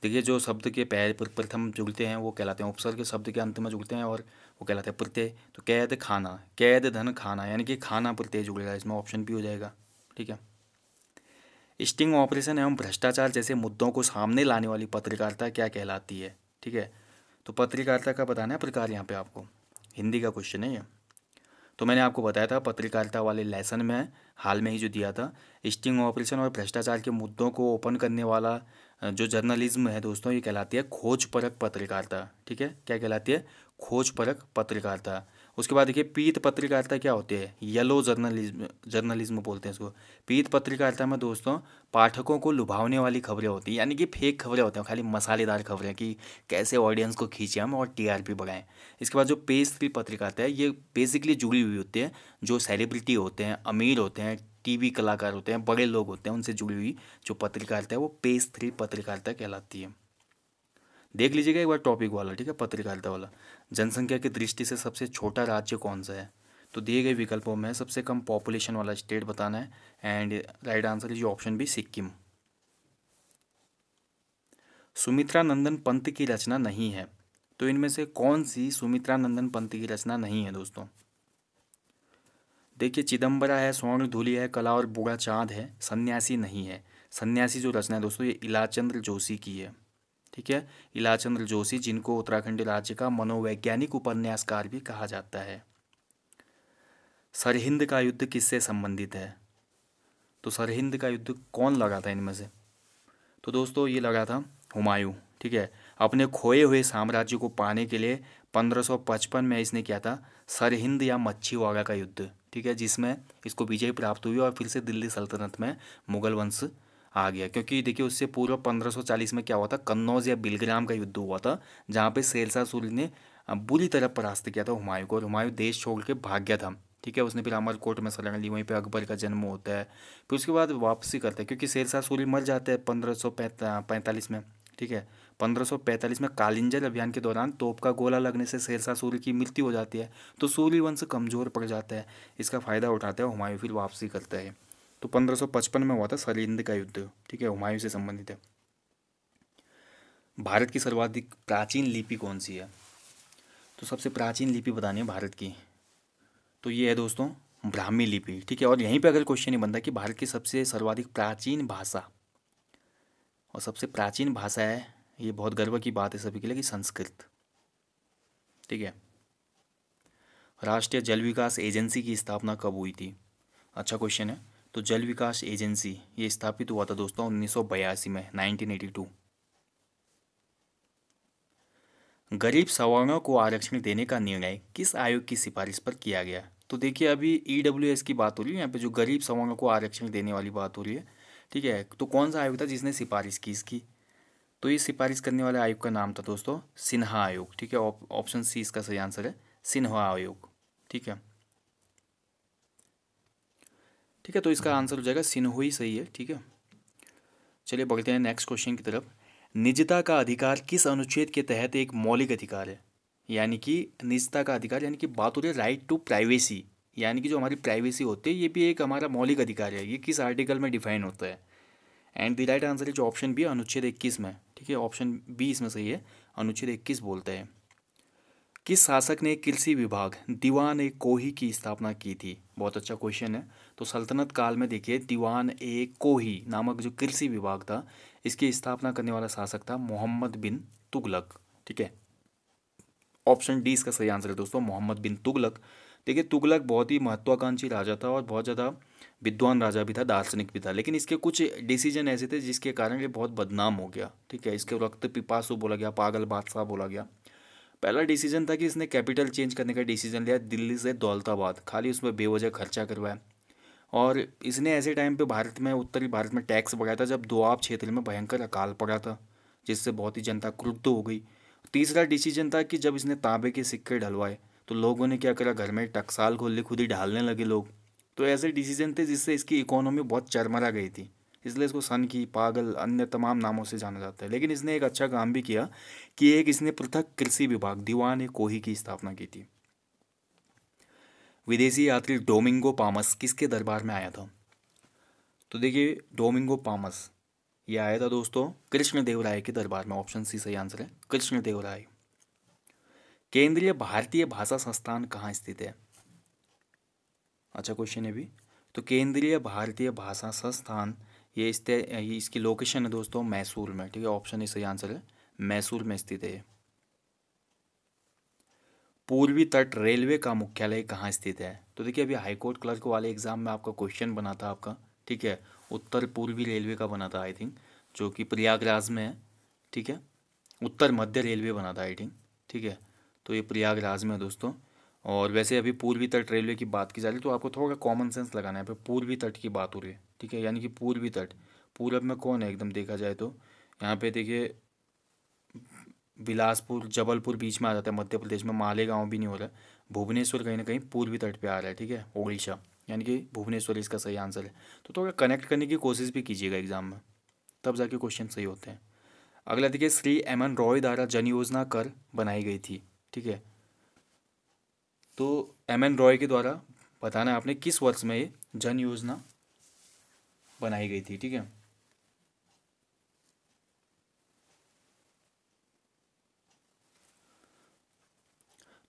देखिए जो शब्द के पैर प्रथम जुड़ते हैं वो कहलाते हैं उपसर्ग के शब्द के अंत में जुड़ते हैं और वो कहलाते हैं प्रत्यय तो कैद खाना कैद धन खाना यानी कि खाना प्रत्यय जुड़ेगा इसमें ऑप्शन भी हो जाएगा ठीक है स्टिंग ऑपरेशन एवं भ्रष्टाचार जैसे मुद्दों को सामने लाने वाली पत्रकारिता क्या कहलाती है ठीक है तो पत्रकारिता का बताना है प्रकार यहाँ पे आपको हिंदी का क्वेश्चन है ये तो मैंने आपको बताया था पत्रकारिता वाले लेसन में हाल में ही जो दिया था स्टिंग ऑपरेशन और भ्रष्टाचार के मुद्दों को ओपन करने वाला जो जर्नलिज्म है दोस्तों ये कहलाती है खोज परक पत्रकारिता ठीक है क्या कहलाती है खोज परक पत्रकारिता उसके बाद देखिए पीत पत्रकारिता क्या होती है येलो जर्नलिज्म जर्नलिज्म बोलते हैं इसको पीत पत्रकारिता में दोस्तों पाठकों को लुभावने वाली खबरें होती हैं यानी कि फेक खबरें होती हैं खाली मसालेदार खबरें कि कैसे ऑडियंस को खींचे हम और टीआरपी बढ़ाएं इसके बाद जो पेज पत्रकारिता है ये बेसिकली जुड़ी हुई होती है जो सेलिब्रिटी होते हैं अमीर होते हैं टीवी कलाकार होते हैं बड़े लोग होते हैं उनसे जुड़ी हुई जो पत्रकारिता है वो पेज थ्री पत्रकारिता कहलाती है देख लीजिएगा एक बार टॉपिक वाला ठीक है पत्रकारिता वाला जनसंख्या की दृष्टि से सबसे छोटा राज्य कौन सा है तो दिए गए विकल्पों में सबसे कम पॉपुलेशन वाला स्टेट बताना है and right answer is option B Sikkim Sumitra Nandan Pant की रचना नहीं है तो इनमें से कौन सी सुमित्रा नंदन पंत की रचना नहीं है दोस्तों देखिए चिदम्बरा है स्वर्ण धूली है कला और बूढ़ा चाँद है सन्यासी नहीं है सन्यासी जो रचना है दोस्तों ये इलाचंद्र जोशी की है ठीक है इलाचंद्र जोशी जिनको उत्तराखंड राज्य का मनोवैज्ञानिक उपन्यासकार भी कहा जाता है सरहिंद का युद्ध किससे संबंधित है तो सरहिंद का युद्ध कौन लगा था इनमें से तो दोस्तों ये लगा था हुमायूं ठीक है अपने खोए हुए साम्राज्य को पाने के लिए 1555 में इसने किया था सरहिंद या मच्छी वागा का युद्ध ठीक है जिसमें इसको विजय प्राप्त हुई और फिर से दिल्ली सल्तनत में मुगल वंश आ गया क्योंकि देखिए उससे पूर्व 1540 में क्या हुआ था कन्नौज या बिलग्राम का युद्ध हुआ था जहाँ पे शेरशाह सूरी ने बुरी तरह परास्त किया था हुमायूं को और हुमायूं देश छोड़ के भाग गया था ठीक है उसने फिर अमरकोट में शरण ली वहीं पे अकबर का जन्म होता है फिर उसके बाद वापसी करते हैं क्योंकि शेरशाह सूरी मर जाता है पंद्रह पैंतालीस में ठीक है 1545 में कालिंजर अभियान के दौरान तोप का गोला लगने से शेरशाह सूर्य की मृत्यु हो जाती है तो सूर्य वंश कमज़ोर पड़ जाता है इसका फ़ायदा उठाते हैं हुमायूं फिर वापसी करता है तो 1555 में हुआ था सलिंद का युद्ध ठीक है हुमायूं से संबंधित है भारत की सर्वाधिक प्राचीन लिपि कौन सी है तो सबसे प्राचीन लिपि बतानी है भारत की तो ये है दोस्तों ब्राह्मी लिपि ठीक है और यहीं पे अगर क्वेश्चन नहीं बनता कि भारत की सबसे सर्वाधिक प्राचीन भाषा और सबसे प्राचीन भाषा है ये बहुत गर्व की बात है सभी के लिए कि संस्कृत ठीक है राष्ट्रीय जल विकास एजेंसी की स्थापना कब हुई थी अच्छा क्वेश्चन है तो जल विकास एजेंसी ये स्थापित हुआ था दोस्तों उन्नीस में 1982 गरीब सवर्णों को आरक्षण देने का निर्णय किस आयोग की सिफारिश पर किया गया तो देखिए अभी ई e की बात हो रही है यहाँ पे जो गरीब सवर्णों को आरक्षण देने वाली बात हो रही है ठीक है तो कौन सा आयोग था जिसने सिफारिश की इसकी तो ये सिफारिश करने वाले आयोग का नाम था दोस्तों सिन्हा आयोग ठीक है ऑप्शन सी इसका सही आंसर है सिन्हा आयोग ठीक है ठीक है तो इसका आंसर हो जाएगा सिन्हो ही सही है ठीक है चलिए बढ़ते हैं नेक्स्ट क्वेश्चन की तरफ निजता का अधिकार किस अनुच्छेद के तहत एक मौलिक अधिकार है यानी कि निजता का अधिकार यानी कि बात हो रही है राइट टू प्राइवेसी यानी कि जो हमारी प्राइवेसी होती है ये भी एक हमारा मौलिक अधिकार है ये किस आर्टिकल में डिफाइन होता है and the right answer is जो ऑप्शन बी अनुच्छेद इक्कीस में ठीक है ऑप्शन बी इसमें सही है अनुच्छेद इक्कीस बोलते हैं किस शासक ने कृषि विभाग दीवान ए कोही की स्थापना की थी बहुत अच्छा क्वेश्चन है तो सल्तनत काल में देखिए दीवान ए कोही नामक जो कृषि विभाग था इसकी स्थापना करने वाला शासक था मोहम्मद बिन तुगलक ठीक है ऑप्शन डी इसका सही आंसर है दोस्तों मोहम्मद बिन तुगलक देखिए तुगलक बहुत ही महत्वाकांक्षी राजा था और बहुत ज़्यादा विद्वान राजा भी था दार्शनिक भी था लेकिन इसके कुछ डिसीजन ऐसे थे जिसके कारण ये बहुत बदनाम हो गया ठीक है इसके रक्त पिपासु बोला गया पागल बादशाह बोला गया पहला डिसीजन था कि इसने कैपिटल चेंज करने का डिसीजन लिया दिल्ली से दौलताबाद खाली उसमें बेवजह खर्चा करवाया और इसने ऐसे टाइम पे भारत में उत्तरी भारत में टैक्स बढ़ाया था जब दोआब क्षेत्र में भयंकर अकाल पड़ा था जिससे बहुत ही जनता क्रुद्ध हो गई तीसरा डिसीजन था कि जब इसने तांबे के सिक्के ढलवाए तो लोगों ने क्या करा घर में टकसाल खोले खुद ही ढालने लगे लोग तो ऐसे डिसीजन थे जिससे इसकी इकोनॉमी बहुत चरमरा गई थी इसलिए इसको सन की पागल अन्य तमाम नामों से जाना जाता है लेकिन इसने एक अच्छा काम भी किया कि एक इसने पृथक कृषि विभाग दीवान ए कोही की स्थापना की थी विदेशी यात्री डोमिंगो पामस किसके दरबार में आया था तो देखिए डोमिंगो पामस ये आया था दोस्तों कृष्ण देवराय के दरबार में ऑप्शन सी सही आंसर है कृष्ण देवराय केंद्रीय भारतीय भाषा संस्थान कहाँ स्थित है अच्छा क्वेश्चन है भी तो केंद्रीय भारतीय भाषा संस्थान ये इसके इसकी लोकेशन है दोस्तों मैसूर में ठीक है ऑप्शन ए सही आंसर है मैसूर में स्थित है पूर्वी तट रेलवे का मुख्यालय कहाँ स्थित है तो देखिए अभी हाईकोर्ट क्लर्क वाले एग्जाम में आपका क्वेश्चन बना था आपका ठीक है उत्तर पूर्वी रेलवे का बना था आई थिंक जो कि प्रयागराज में है ठीक है उत्तर मध्य रेलवे बना था आई थिंक ठीक है तो ये प्रयागराज में है दोस्तों और वैसे अभी पूर्वी तट रेलवे की बात की जा रही है तो आपको थोड़ा कॉमन सेंस लगाना है पूर्वी तट की बात हो रही है ठीक है यानी कि पूर्वी तट पूरब में कौन है एकदम देखा जाए तो यहाँ पे देखिए बिलासपुर जबलपुर बीच में आ जाता है मध्य प्रदेश में मालेगांव भी नहीं हो रहा है भुवनेश्वर कहीं ना कहीं पूर्वी तट पे आ रहा है ठीक है ओडिशा यानी कि भुवनेश्वर इसका सही आंसर है तो थोड़ा कनेक्ट करने की कोशिश भी कीजिएगा एग्जाम में तब जाके क्वेश्चन सही होते हैं अगला देखिए श्री एम एन रॉय द्वारा जन योजना कर बनाई गई थी ठीक है तो एम एन रॉय के द्वारा बताना है आपने किस वर्ष में ये जन योजना बनाई गई थी ठीक है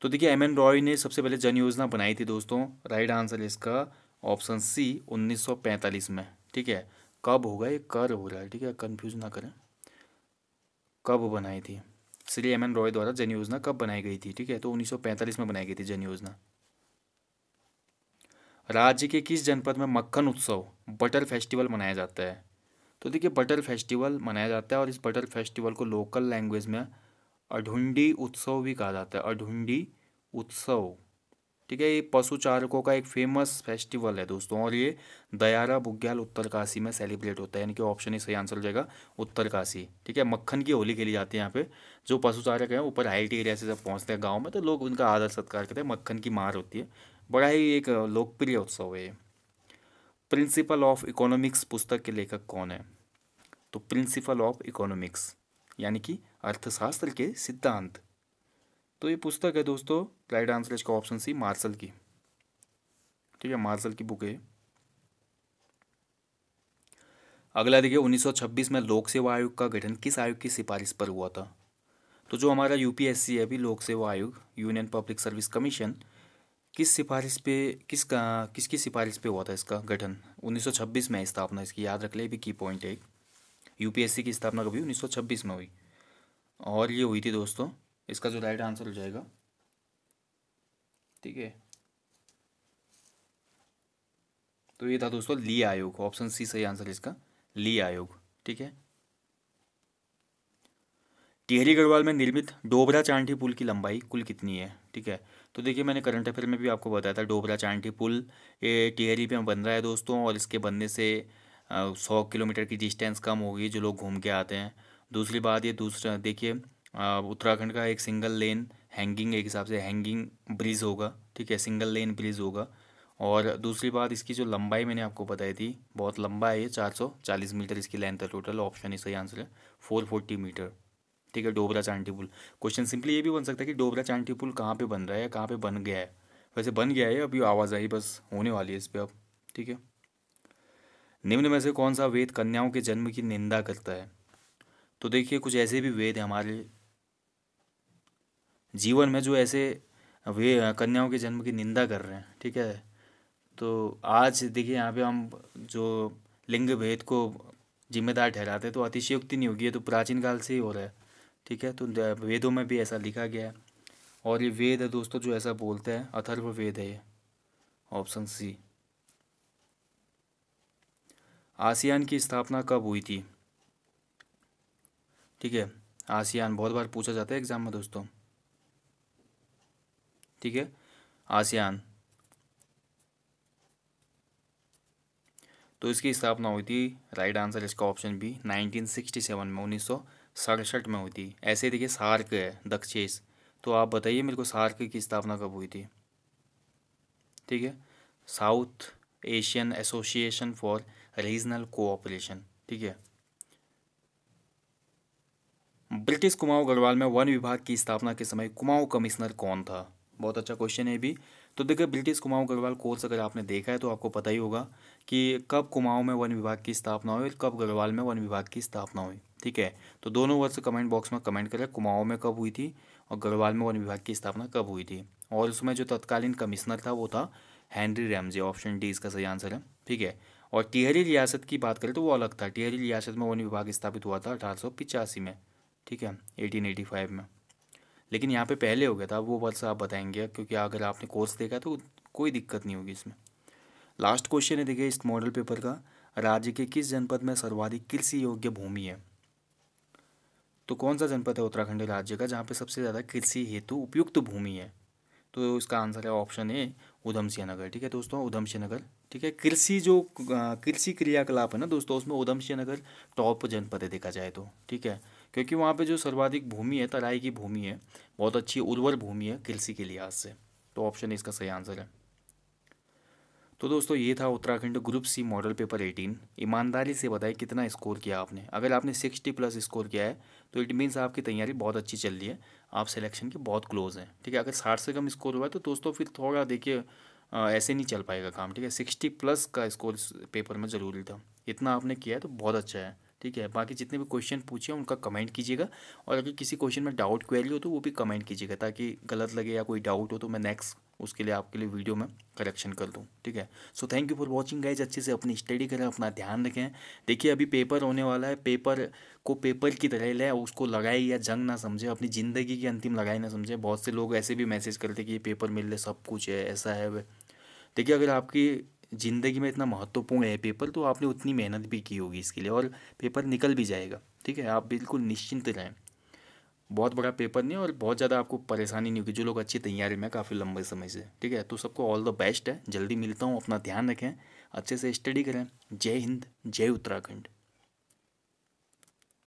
तो देखिए एम एन रॉय ने सबसे पहले जन योजना बनाई थी दोस्तों राइट आंसर इसका ऑप्शन सी 1945 में ठीक है कब होगा ये कर हो रहा है ठीक है कंफ्यूज ना करें कब बनाई थी श्री एम एन रॉय द्वारा जन योजना कब बनाई गई थी ठीक है तो 1945 में बनाई गई थी जन योजना राज्य के किस जनपद में मक्खन उत्सव बटर फेस्टिवल मनाया जाता है तो देखिए बटर फेस्टिवल मनाया जाता है और इस बटर फेस्टिवल को लोकल लैंग्वेज में अढ़ुंडी उत्सव भी कहा जाता है अढ़ुंडी उत्सव ठीक है ये पशु चारकों का एक फेमस फेस्टिवल है दोस्तों और ये दयारा बुग्याल उत्तरकाशी में सेलिब्रेट होता है यानी कि ऑप्शन ही सही आंसर हो जाएगा उत्तरकाशी ठीक है मक्खन की होली खेली जाती है यहाँ पे जो पशु चारक है ऊपर हाइट एरिया से जब पहुँचते हैं गाँव में तो लोग उनका आदर सत्कार करते हैं मक्खन की मार होती है बड़ा ही एक लोकप्रिय उत्सव है ये प्रिंसिपल ऑफ इकोनॉमिक्स पुस्तक के लेखक कौन है तो प्रिंसिपल ऑफ इकोनॉमिक्स यानी कि अर्थशास्त्र के सिद्धांत तो ये पुस्तक है दोस्तों राइट आंसर इसका ऑप्शन सी मार्शल की ठीक है मार्शल की बुक है अगला देखिए 1926 में लोक सेवा आयोग का गठन किस आयोग की सिफारिश पर हुआ था तो जो हमारा यूपीएससी है अभी लोक सेवा आयोग यूनियन पब्लिक सर्विस कमीशन किस सिफारिश पे किसका किसकी सिफारिश पे हुआ था इसका गठन 1926 में स्थापना इसकी याद रख ले भी की पॉइंट एक यूपीएससी की स्थापना कभी 1926 में हुई और ये हुई थी दोस्तों इसका जो राइट आंसर हो जाएगा ठीक है तो ये था दोस्तों ली आयोग ऑप्शन सी सही आंसर इसका ली आयोग ठीक है टिहरी गढ़वाल में निर्मित डोबरा चांडी पुल की लंबाई कुल कितनी है ठीक है तो देखिए मैंने करंट अफेयर में भी आपको बताया था डोबरा चांडी पुल ये टिहरी पे बन रहा है दोस्तों और इसके बनने से सौ किलोमीटर की डिस्टेंस कम होगी जो लोग घूम के आते हैं दूसरी बात ये दूसरा देखिए उत्तराखंड का एक सिंगल लेन हैंगिंग एक हिसाब से हैंगिंग ब्रिज होगा ठीक है सिंगल लेन ब्रिज होगा और दूसरी बात इसकी जो लंबाई मैंने आपको बताई थी बहुत लंबा है ये चार सौ चालीस मीटर इसकी लेंथ है टोटल ऑप्शन इसका आंसर है फोर फोर्टी मीटर ठीक है डोबरा चांटी पुल क्वेश्चन सिंपली ये भी बन सकता है कि डोबरा चांटी पुल कहाँ पर बन रहा है या कहाँ पर बन गया है वैसे बन गया है अभी आवाज़ आई बस होने वाली है इस पर अब ठीक है निम्न में से कौन सा वेद कन्याओं के जन्म की निंदा करता है तो देखिए कुछ ऐसे भी वेद हैं हमारे जीवन में जो ऐसे वे कन्याओं के जन्म की निंदा कर रहे हैं ठीक है तो आज देखिए यहाँ पे हम जो लिंग भेद को जिम्मेदार ठहराते हैं तो अतिशयोक्ति नहीं होगी ये तो प्राचीन काल से ही हो रहा है ठीक है तो वेदों में भी ऐसा लिखा गया है और ये वेद है दोस्तों जो ऐसा बोलते हैं अथर्व वेद है ये ऑप्शन सी आसियान की स्थापना कब हुई थी ठीक है आसियान बहुत बार पूछा जाता है एग्जाम में दोस्तों ठीक है आसियान तो इसकी स्थापना हुई थी राइट आंसर इसका ऑप्शन बी 1967 में उन्नीस में हुई थी ऐसे देखिए सार्क है दक्षेस तो आप बताइए मेरे को सार्क की स्थापना कब हुई थी ठीक है South Asian Association for Regional Cooperation ठीक है ब्रिटिश कुमाऊं गढ़वाल में वन विभाग की स्थापना के समय कुमाऊं कमिश्नर कौन था बहुत अच्छा क्वेश्चन है भी तो देखिए ब्रिटिश कुमाऊं गढ़वाल कोर्स अगर आपने देखा है तो आपको पता ही होगा कि कब कुमाऊं में वन विभाग की स्थापना हुई और कब गढ़वाल में वन विभाग की स्थापना हुई ठीक है तो दोनों वर्ष कमेंट बॉक्स में कमेंट करें कुमाऊं में कब हुई थी और गढ़वाल में वन विभाग की स्थापना कब हुई थी और उसमें जो तत्कालीन कमिश्नर था वो था हैंनरी रैमजे ऑप्शन डी इसका सही आंसर है ठीक है और टिहरी रियासत की बात करें तो वो अलग था टिहरी रियासत में वन विभाग स्थापित हुआ था अठारह में ठीक है एटीन में लेकिन यहाँ पे पहले हो गया था वो वर्ष आप बताएंगे क्योंकि अगर आपने कोर्स देखा तो कोई दिक्कत नहीं होगी इसमें लास्ट क्वेश्चन है देखिए इस मॉडल पेपर का राज्य के किस जनपद में सर्वाधिक कृषि योग्य भूमि है तो कौन सा जनपद है उत्तराखंड राज्य का जहाँ पे सबसे ज़्यादा कृषि हेतु उपयुक्त भूमि है तो इसका आंसर है ऑप्शन ए सिंह नगर ठीक है दोस्तों उधम सिंह नगर ठीक है कृषि जो कृषि क्रियाकलाप है ना दोस्तों उसमें उधम सिंह नगर टॉप जनपद है देखा जाए तो ठीक है क्योंकि वहाँ पे जो सर्वाधिक भूमि है तराई की भूमि है बहुत अच्छी उर्वर भूमि है कृषि के लिहाज से तो ऑप्शन इसका सही आंसर है तो दोस्तों ये था Uttarakhand group C model paper 18 ईमानदारी से बताएं कितना स्कोर किया आपने अगर आपने 60 प्लस स्कोर किया है तो इट मीन्स आपकी तैयारी बहुत अच्छी चल रही है आप सिलेक्शन के बहुत क्लोज हैं ठीक है अगर 60 से कम स्कोर हुआ है तो दोस्तों फिर थोड़ा देखिए ऐसे नहीं चल पाएगा काम ठीक है सिक्सटी प्लस का स्कोर पेपर में ज़रूरी था इतना आपने किया है तो बहुत अच्छा है ठीक है बाकी जितने भी क्वेश्चन पूछे उनका कमेंट कीजिएगा और अगर किसी क्वेश्चन में डाउट क्वेरी हो तो वो भी कमेंट कीजिएगा ताकि गलत लगे या कोई डाउट हो तो मैं नेक्स्ट उसके लिए आपके लिए वीडियो में करेक्शन कर दूँ ठीक है so thank you for watching guys अच्छे से अपनी स्टडी करें अपना ध्यान रखें देखिए अभी पेपर होने वाला है पेपर को पेपर की तरह ले उसको लगाए या जंग ना समझे अपनी ज़िंदगी की अंतिम लगाई ना समझे बहुत से लोग ऐसे भी मैसेज करते कि ये पेपर मिल रहे सब कुछ है ऐसा है देखिए अगर आपकी ज़िंदगी में इतना महत्वपूर्ण है पेपर तो आपने उतनी मेहनत भी की होगी इसके लिए और पेपर निकल भी जाएगा ठीक है आप बिल्कुल निश्चिंत रहें बहुत बड़ा पेपर नहीं और बहुत ज़्यादा आपको परेशानी नहीं होगी जो लोग अच्छी तैयारी में काफ़ी लंबे समय से ठीक है तो सबको ऑल द बेस्ट है जल्दी मिलता हूँ अपना ध्यान रखें अच्छे से स्टडी करें जय हिंद जय उत्तराखंड